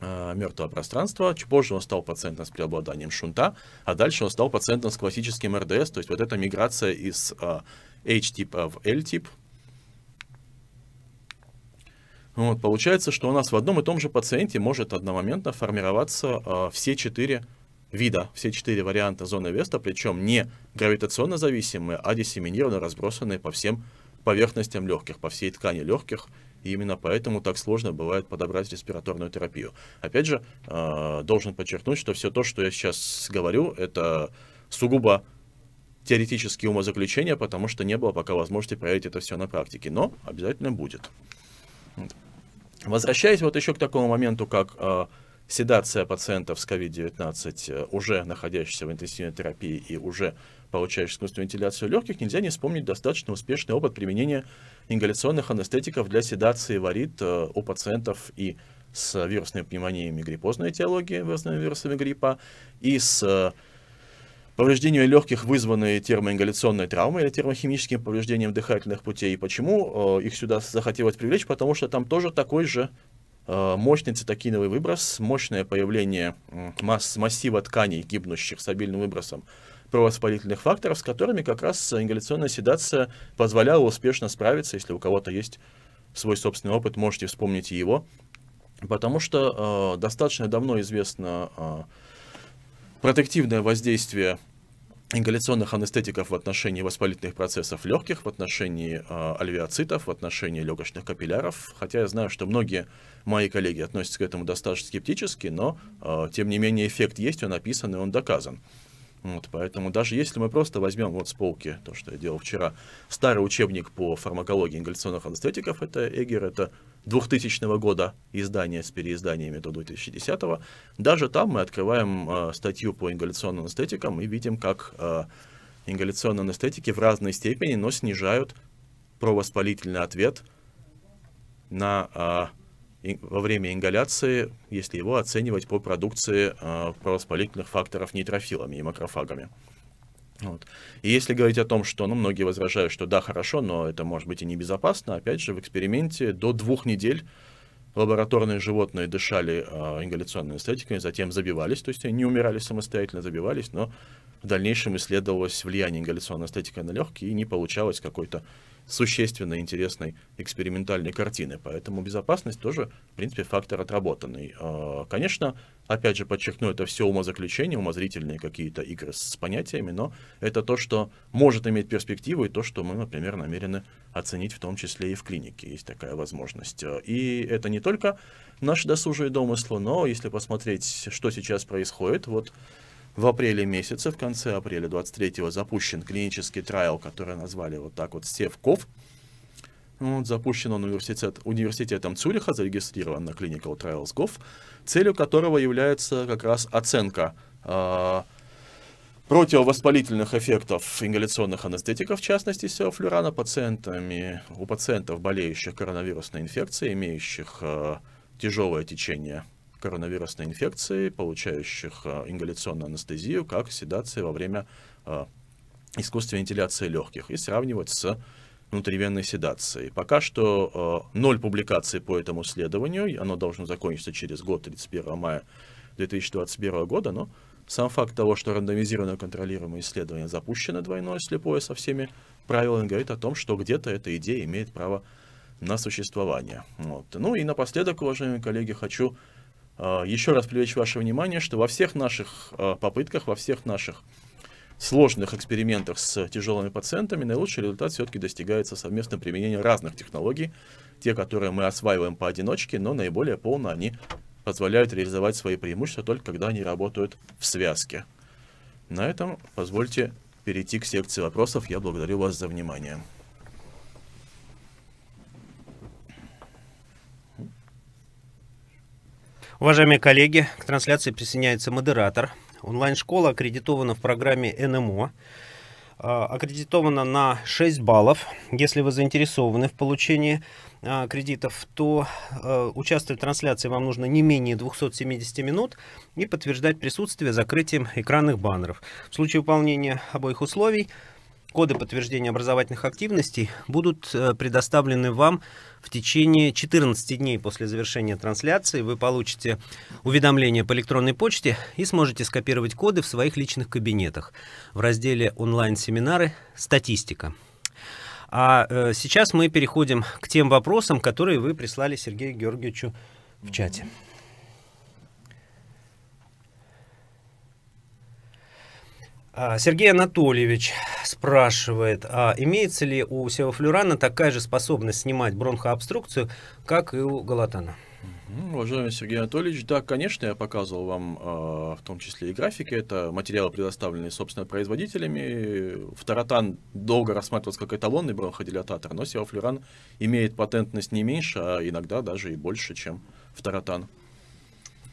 Э, мертвого пространства. Чуть позже он стал пациентом с преобладанием шунта, а дальше он стал пациентом с классическим РДС, то есть вот эта миграция из э, H-типа в L-тип. Вот, получается, что у нас в одном и том же пациенте может одномоментно формироваться э, все четыре вида, все четыре варианта зоны Веста, причем не гравитационно зависимые, а диссеминированно разбросанные по всем поверхностям легких, по всей ткани легких – и именно поэтому так сложно бывает подобрать респираторную терапию. Опять же, а, должен подчеркнуть, что все то, что я сейчас говорю, это сугубо теоретические умозаключения, потому что не было пока возможности проверить это все на практике, но обязательно будет. Возвращаясь вот еще к такому моменту, как а, седация пациентов с COVID-19, э, уже находящихся в интенсивной терапии и уже получаешь искусственную вентиляцию легких, нельзя не вспомнить достаточно успешный опыт применения ингаляционных анестетиков для седации варит э, у пациентов и с вирусными пневмониями гриппозной этиологии, вирусными вирусами гриппа, и с э, повреждениями легких, вызванные термоингаляционной травмой или термохимическим повреждением дыхательных путей. Почему э, их сюда захотелось привлечь? Потому что там тоже такой же мощный цитокиновый выброс, мощное появление масс, массива тканей, гибнущих с обильным выбросом провоспалительных факторов, с которыми как раз ингаляционная седация позволяла успешно справиться. Если у кого-то есть свой собственный опыт, можете вспомнить его. Потому что э, достаточно давно известно э, протективное воздействие ингаляционных анестетиков в отношении воспалительных процессов легких, в отношении э, альвеоцитов, в отношении легочных капилляров. Хотя я знаю, что многие мои коллеги относятся к этому достаточно скептически, но э, тем не менее эффект есть, он описан и он доказан. Вот, поэтому даже если мы просто возьмем вот с полки, то, что я делал вчера, старый учебник по фармакологии ингаляционных анестетиков, это Эгер, это 2000 года издание с переизданиями до 2010, -го. даже там мы открываем э, статью по ингаляционным анестетикам и видим, как э, ингаляционные анестетики в разной степени, но снижают провоспалительный ответ на э, во время ингаляции, если его оценивать по продукции а, провоспалительных факторов нейтрофилами и макрофагами. Вот. И если говорить о том, что ну, многие возражают, что да, хорошо, но это может быть и небезопасно, опять же, в эксперименте до двух недель лабораторные животные дышали э, ингаляционной анестетикой, затем забивались, то есть они не умирали самостоятельно, забивались, но в дальнейшем исследовалось влияние ингаляционной анестетики на легкие, и не получалось какой-то существенной интересной экспериментальной картины. Поэтому безопасность тоже, в принципе, фактор отработанный. А, конечно, опять же подчеркну, это все умозаключения, умозрительные какие-то игры с понятиями, но это то, что может иметь перспективу и то, что мы, например, намерены оценить в том числе и в клинике. Есть такая возможность. А, и это не только наши досужие домыслы, но если посмотреть, что сейчас происходит, вот в апреле месяце, в конце апреля 23-го, запущен клинический трайл, который назвали вот так вот «Севков». Вот, запущен он университет, университетом Цюриха, зарегистрирован на Clinical Trials Gov, целью которого является как раз оценка э, противовоспалительных эффектов ингаляционных анестетиков, в частности, сеофлюрана, пациентами, у пациентов, болеющих коронавирусной инфекцией, имеющих э, тяжелое течение коронавирусной инфекции, получающих э, ингаляционную анестезию, как седации во время э, искусственной вентиляции легких, и сравнивать с внутривенной седации. Пока что э, ноль публикаций по этому исследованию, оно должно закончиться через год, 31 мая 2021 года, но сам факт того, что рандомизированное контролируемое исследование запущено двойное слепое со всеми правилами, говорит о том, что где-то эта идея имеет право на существование. Вот. Ну и напоследок, уважаемые коллеги, хочу а, еще раз привлечь ваше внимание, что во всех наших а, попытках, во всех наших сложных экспериментах с тяжелыми пациентами наилучший результат все-таки достигается совместным применением разных технологий. Те, которые мы осваиваем поодиночке, но наиболее полно они позволяют реализовать свои преимущества только когда они работают в связке. На этом позвольте перейти к секции вопросов. Я благодарю вас за внимание. Уважаемые коллеги, к трансляции присоединяется модератор. Онлайн-школа аккредитована в программе НМО. А, аккредитована на 6 баллов. Если вы заинтересованы в получении а, кредитов, то а, участвовать в трансляции вам нужно не менее 270 минут и подтверждать присутствие закрытием экранных баннеров. В случае выполнения обоих условий коды подтверждения образовательных активностей будут э, предоставлены вам в течение 14 дней после завершения трансляции. Вы получите уведомление по электронной почте и сможете скопировать коды в своих личных кабинетах в разделе «Онлайн-семинары. Статистика». А э, сейчас мы переходим к тем вопросам, которые вы прислали Сергею Георгиевичу в чате. А, Сергей Анатольевич спрашивает, а имеется ли у севафлюрана такая же способность снимать бронхообструкцию, как и у галатана? Уважаемый Сергей Анатольевич, да, конечно, я показывал вам а, в том числе и графики. Это материалы, предоставленные, собственно, производителями. Фторотан долго рассматривался как эталонный бронходилататор, но севафлюран имеет патентность не меньше, а иногда даже и больше, чем фторотан.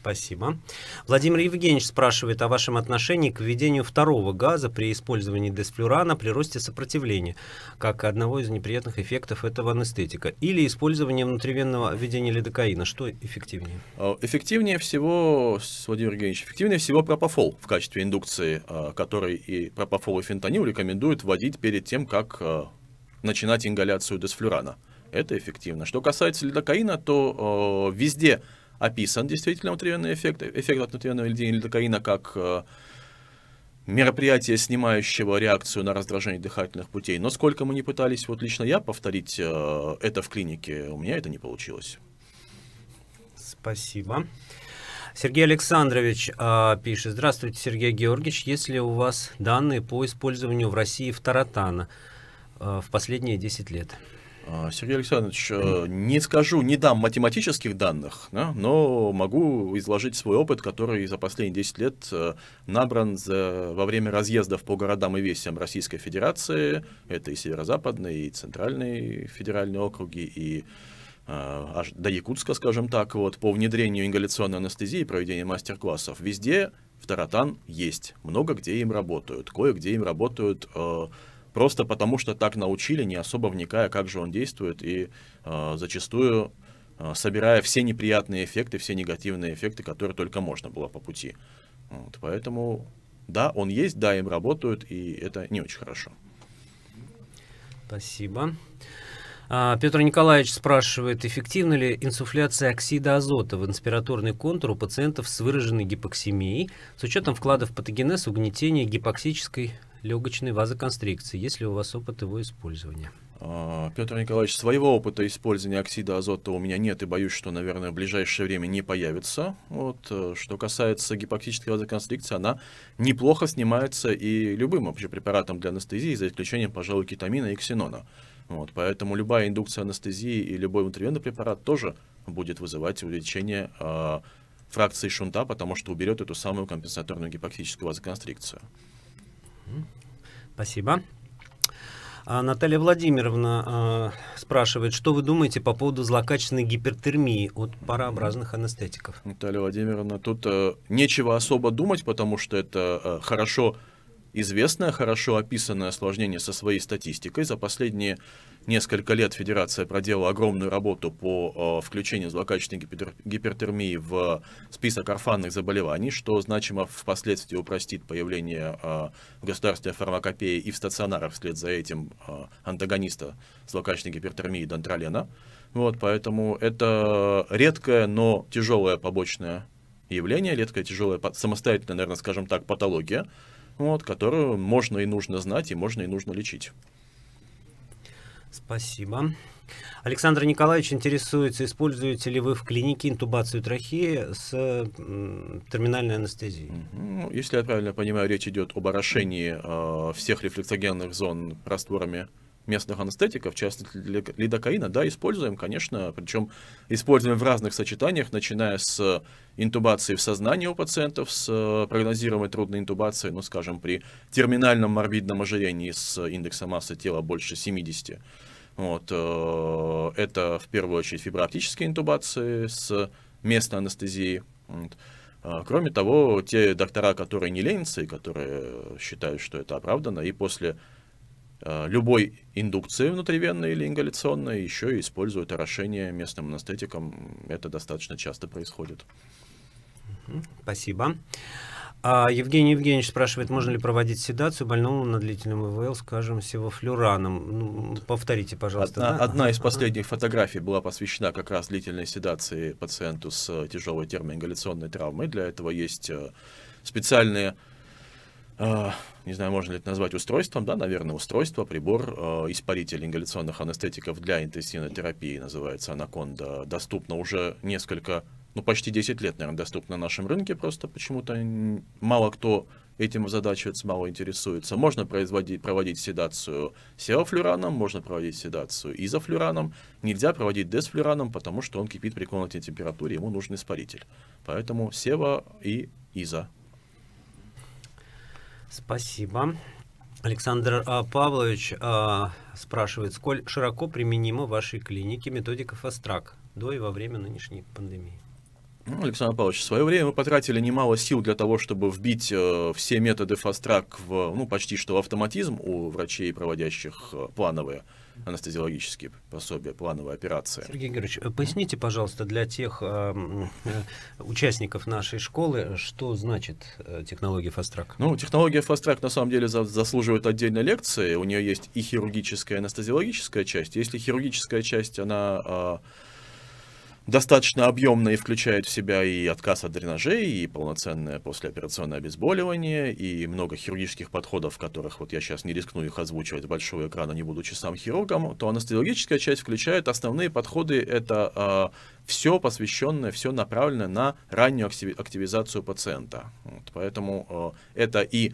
Спасибо. Владимир Евгеньевич спрашивает о вашем отношении к введению второго газа при использовании десфлюрана при росте сопротивления, как одного из неприятных эффектов этого анестетика, или использование внутривенного введения лидокаина. Что эффективнее? Э, эффективнее всего, Владимир Евгеньевич, эффективнее всего пропофол в качестве индукции, э, который и пропофол и фентанил рекомендуют вводить перед тем, как э, начинать ингаляцию десфлюрана. Это эффективно. Что касается лидокаина, то везде описан действительно внутренний эффект, эффект от внутреннего лидокаина как э, мероприятие, снимающего реакцию на раздражение дыхательных путей. Но сколько мы не пытались, вот лично я повторить э, это в клинике, у меня это не получилось. Спасибо. Сергей Александрович э, пишет. Здравствуйте, Сергей Георгиевич. Есть ли у вас данные по использованию в России фторотана э, в последние 10 лет? А, Сергей Александрович, э, не скажу, не дам математических данных, да, но могу изложить свой опыт, который за последние 10 лет э, набран за, во время разъездов по городам и весям Российской Федерации. Это и северо западные и центральные федеральные округи, и э, аж до Якутска, скажем так, вот, по внедрению ингаляционной анестезии и проведению мастер-классов. Везде в второтан есть, много где им работают. Кое-где им работают Просто потому, что так научили, не особо вникая, как же он действует, и э, зачастую э, собирая все неприятные эффекты, все негативные эффекты, которые только можно было по пути. Вот, поэтому, да, он есть, да, им работают, и это не очень хорошо. Спасибо. А, Петр Николаевич спрашивает, эффективна ли инсуфляция оксида азота в инспираторный контур у пациентов с выраженной гипоксимией с учетом вкладов патогенез угнетения гипоксической легочной вазоконстрикции, если у вас опыт его использования? А, Петр Николаевич, своего опыта использования оксида азота у меня нет и боюсь, что, наверное, в ближайшее время не появится. Вот. Э, что касается гипоксической вазоконстрикции, она неплохо снимается и любым вообще препаратом для анестезии, за исключением, пожалуй, кетамина и ксенона. Вот. Поэтому любая индукция анестезии и любой внутривенный препарат тоже будет вызывать увеличение э, фракции шунта, потому что уберет эту самую компенсаторную гипоксическую вазоконстрикцию. Спасибо. А Наталья Владимировна э, спрашивает, что вы думаете по поводу злокачественной гипертермии от парообразных анестетиков? Наталья Владимировна, тут э, нечего особо думать, потому что это э, хорошо известное, хорошо описанное осложнение со своей статистикой. За последние Несколько лет Федерация проделала огромную работу по э, включению злокачественной гипер гипертермии в список орфанных заболеваний, что значимо впоследствии упростит появление э, в государстве фармакопеи и в стационарах вслед за этим э, антагониста злокачественной гипертермии донтролена. Вот, поэтому это редкое, но тяжелое побочное явление, редкое тяжелое самостоятельная, наверное, скажем так, патология, вот, которую можно и нужно знать, и можно и нужно лечить. Спасибо. Александр Николаевич интересуется, используете ли вы в клинике интубацию трахеи с терминальной анестезией? Ну, если я правильно понимаю, речь идет об орошении э, всех рефлексогенных зон растворами местных анестетиков, в частности лидокаина, да, используем, конечно, причем используем в разных сочетаниях, начиная с интубации в сознании у пациентов, с э, прогнозируемой трудной интубацией, ну, скажем, при терминальном морбидном ожирении с индексом массы тела больше 70. Вот, э, это в первую очередь фиброоптические интубации с местной анестезией. Вот. А, кроме того, те доктора, которые не ленятся и которые считают, что это оправдано, и после Э, любой индукции внутривенной или ингаляционной, еще и используют орошение местным анестетиком. Это достаточно часто происходит. Спасибо. А Евгений Евгеньевич спрашивает, можно ли проводить седацию больному на длительном ИВЛ, скажем, севофлюраном? Ну, повторите, пожалуйста. Одна, да? одна из последних фотографий была посвящена как раз длительной седации пациенту с э, тяжелой термоингаляционной травмой. Для этого есть э, специальные а, не знаю, можно ли это назвать устройством, да, наверное, устройство, прибор, э, испаритель ингаляционных анестетиков для интенсивной терапии, называется «Анаконда», доступно уже несколько, ну, почти 10 лет, наверное, доступно на нашем рынке, просто почему-то мало кто этим озадачивается, мало интересуется. Можно производить, проводить седацию сеофлюраном, можно проводить седацию изофлюраном, нельзя проводить десфлюраном, потому что он кипит при комнатной температуре, ему нужен испаритель. Поэтому сева и изо Спасибо. Александр а, Павлович а, спрашивает, сколь широко применима в вашей клинике методика «Фастрак» до и во время нынешней пандемии? Ну, Александр Павлович, в свое время мы потратили немало сил для того, чтобы вбить э, все методы фастрак в, ну, почти что в автоматизм у врачей, проводящих э, плановые анестезиологические пособия, плановые операции. Сергей Георгиевич, э, поясните, пожалуйста, для тех э, э, участников нашей школы, что значит э, технология фастрак? Ну, технология фастрак на самом деле заслуживает отдельной лекции. У нее есть и хирургическая, и анестезиологическая часть. Если хирургическая часть, она э, достаточно объемно и включает в себя и отказ от дренажей, и полноценное послеоперационное обезболивание, и много хирургических подходов, которых вот я сейчас не рискну их озвучивать с большого экрана, не будучи сам хирургом, то анестезиологическая часть включает основные подходы, это э, а, все посвященное, все направленное на раннюю активизацию пациента. Вот, поэтому э, это и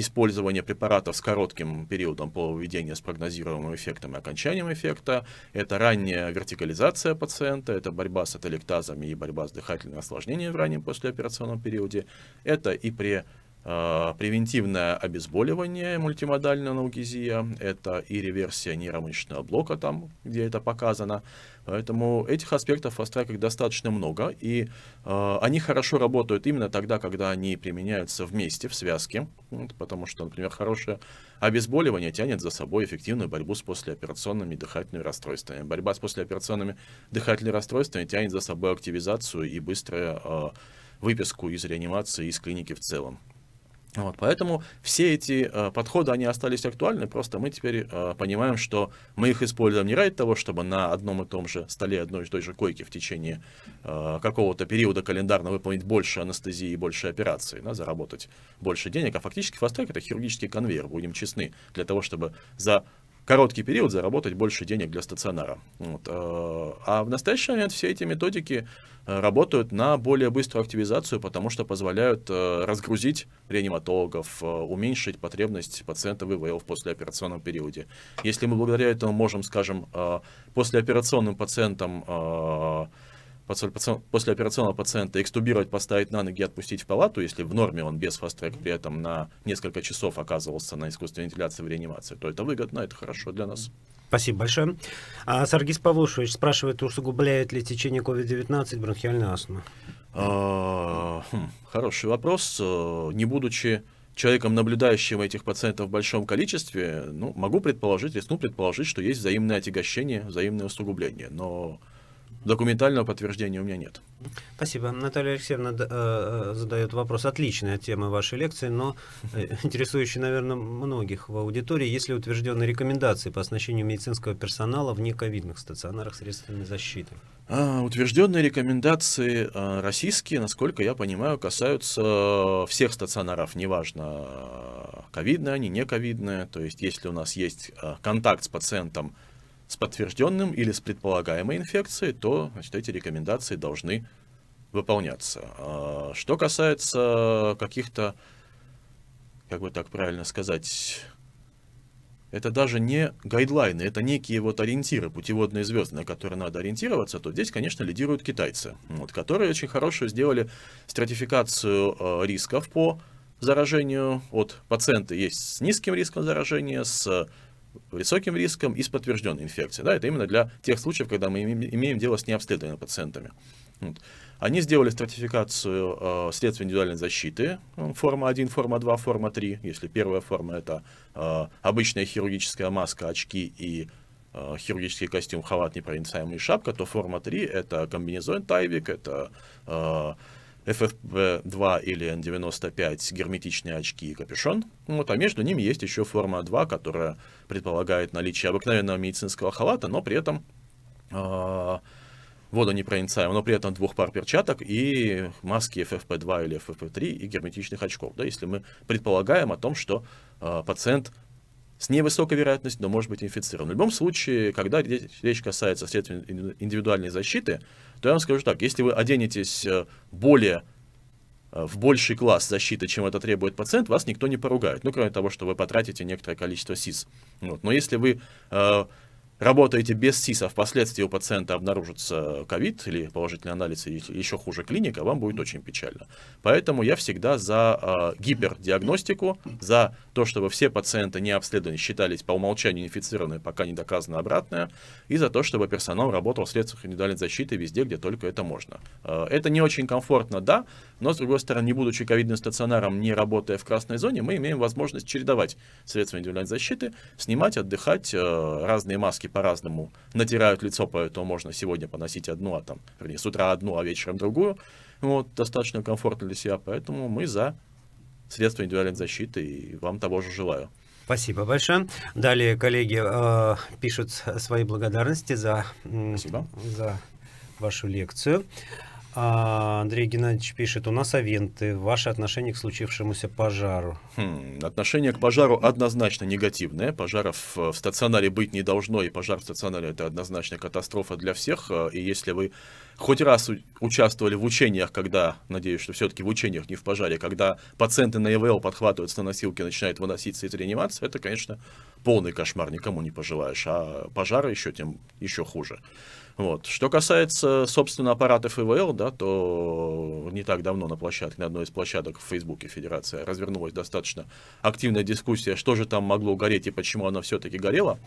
использование препаратов с коротким периодом полувыведения с прогнозируемым эффектом и окончанием эффекта, это ранняя вертикализация пациента, это борьба с ателектазами и борьба с дыхательными осложнениями в раннем послеоперационном периоде, это и при а, превентивное обезболивание, мультимодальная аналгезия, это и реверсия нейромышечного блока там, где это показано, Поэтому этих аспектов в фаст-треках достаточно много, и э, они хорошо работают именно тогда, когда они применяются вместе, в связке, вот, потому что, например, хорошее обезболивание тянет за собой эффективную борьбу с послеоперационными дыхательными расстройствами. Борьба с послеоперационными дыхательными расстройствами тянет за собой активизацию и быструю э, выписку из реанимации, из клиники в целом. Вот, поэтому все эти э, подходы, они остались актуальны, просто мы теперь э, понимаем, что мы их используем не ради того, чтобы на одном и том же столе, одной и той же койке в течение э, какого-то периода календарно выполнить больше анестезии и больше операций, да, заработать больше денег, а фактически фастек это хирургический конвейер, будем честны, для того, чтобы за короткий период заработать больше денег для стационара. Вот. Э, а в настоящий момент все эти методики Э, работают на более быструю активизацию, потому что позволяют э, разгрузить реаниматологов, э, уменьшить потребность пациента в ИВЛ в послеоперационном периоде. Если мы благодаря этому можем, скажем, послеоперационным пациентам после операционного пациента экстубировать, поставить на ноги отпустить в палату, если в норме он без фаст-трек при этом на несколько часов оказывался на искусственной вентиляции в реанимации, то это выгодно, это хорошо для нас. Спасибо большое. А Саргис Павлушевич спрашивает, усугубляет ли течение COVID-19 бронхиальная астма? Хм, хороший вопрос. Э, не будучи человеком, наблюдающим этих пациентов в большом количестве, ну, могу предположить, рискну предположить, что есть взаимное отягощение, взаимное усугубление. Но Документального подтверждения у меня нет. Спасибо. Наталья Алексеевна э, э, задает вопрос. Отличная тема вашей лекции, но э, интересующая, наверное, многих в аудитории. Есть ли утвержденные рекомендации по оснащению медицинского персонала в нековидных стационарах средствами защиты? А, утвержденные рекомендации а, российские, насколько я понимаю, касаются э, всех стационаров, неважно, ковидные они, не ковидные. То есть, если у нас есть контакт с пациентом, с подтвержденным или с предполагаемой инфекцией, то значит, эти рекомендации должны выполняться. А, что касается каких-то, как бы так правильно сказать, это даже не гайдлайны, это некие вот ориентиры, путеводные звезды, на которые надо ориентироваться, то здесь, конечно, лидируют китайцы, вот, которые очень хорошую сделали стратификацию а, рисков по заражению. Вот пациенты есть с низким риском заражения, с высоким риском и с подтвержденной инфекцией. Да, это именно для тех случаев, когда мы имеем дело с необследованными пациентами. Вот. Они сделали стратификацию э, средств индивидуальной защиты, э, форма 1, форма 2, форма 3, если первая форма это э, обычная хирургическая маска, очки и э, хирургический костюм, халат, непроницаемый шапка, то форма 3 это комбинезон, тайвик, это э, FFP2 или N95 герметичные очки и капюшон, ну, вот, а между ними есть еще форма 2, которая предполагает наличие обыкновенного медицинского халата, но при этом э, а, водонепроницаемого, но при этом двух пар перчаток и маски FFP2 или FFP3 и герметичных очков. Да, если мы предполагаем о том, что э, пациент с невысокой вероятностью, но может быть инфицирован. В любом случае, когда речь касается средств индивидуальной защиты, то я вам скажу так, если вы оденетесь э, более э, в больший класс защиты, чем это требует пациент, вас никто не поругает. Ну, кроме того, что вы потратите некоторое количество СИС. Вот. Но если вы э, работаете без СИСа, впоследствии у пациента обнаружится ковид или положительный анализ, и еще хуже клиника, вам будет очень печально. Поэтому я всегда за э, гипердиагностику, за то, чтобы все пациенты не обследованные считались по умолчанию инфицированными, пока не доказано обратное, и за то, чтобы персонал работал в средствах индивидуальной защиты везде, где только это можно. Э, это не очень комфортно, да, но, с другой стороны, не будучи ковидным стационаром, не работая в красной зоне, мы имеем возможность чередовать средства индивидуальной защиты, снимать, отдыхать, э, разные маски девушки по-разному натирают лицо, поэтому можно сегодня поносить одну, а там, вернее, с утра одну, а вечером другую. Вот, достаточно комфортно для себя, поэтому мы за средства индивидуальной защиты, и вам того же желаю. Спасибо большое. Далее коллеги э, пишут свои благодарности за, Спасибо. за вашу лекцию. А Андрей Геннадьевич пишет, у нас авенты, ваше отношение к случившемуся пожару. Хм, отношение к пожару однозначно негативное. Пожаров э, в стационаре быть не должно, и пожар в стационаре это однозначно катастрофа для всех. Э, и если вы хоть раз участвовали в учениях, когда, надеюсь, что все-таки в учениях, не в пожаре, когда пациенты на ИВЛ подхватываются на носилки, начинают выноситься из реанимации, это, конечно, полный кошмар, никому не пожелаешь. А пожары еще тем еще хуже. Вот. Что касается, собственно, аппаратов ИВЛ, да, то не так давно на площадке, на одной из площадок в Фейсбуке Федерации развернулась достаточно активная дискуссия, что же там могло гореть и почему она все-таки горела.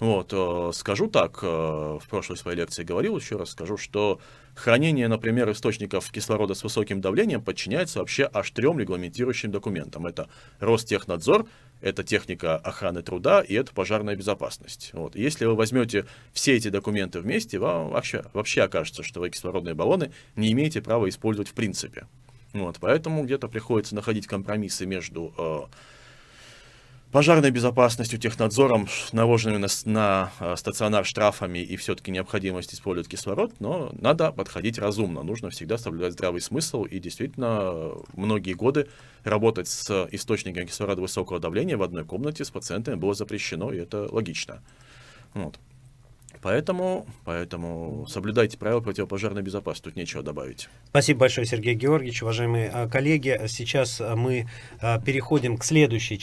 Вот, э, скажу так, э, в прошлой своей лекции говорил, еще раз скажу, что хранение, например, источников кислорода с высоким давлением подчиняется вообще аж трем регламентирующим документам. Это Ростехнадзор, это техника охраны труда и это пожарная безопасность. Вот. Если вы возьмете все эти документы вместе, вам вообще, вообще окажется, что вы кислородные баллоны не имеете права использовать в принципе. Вот, поэтому где-то приходится находить компромиссы между э, пожарной безопасностью, технадзором, наложенными на, на а, стационар штрафами и все-таки необходимость использовать кислород, но надо подходить разумно. Нужно всегда соблюдать здравый смысл и действительно э, многие годы работать с э, источниками кислорода высокого давления в одной комнате с пациентами было запрещено, и это логично. Вот. Поэтому, поэтому соблюдайте правила противопожарной безопасности. Тут нечего добавить. Спасибо большое, Сергей Георгиевич. Уважаемые э, коллеги, сейчас мы переходим к следующей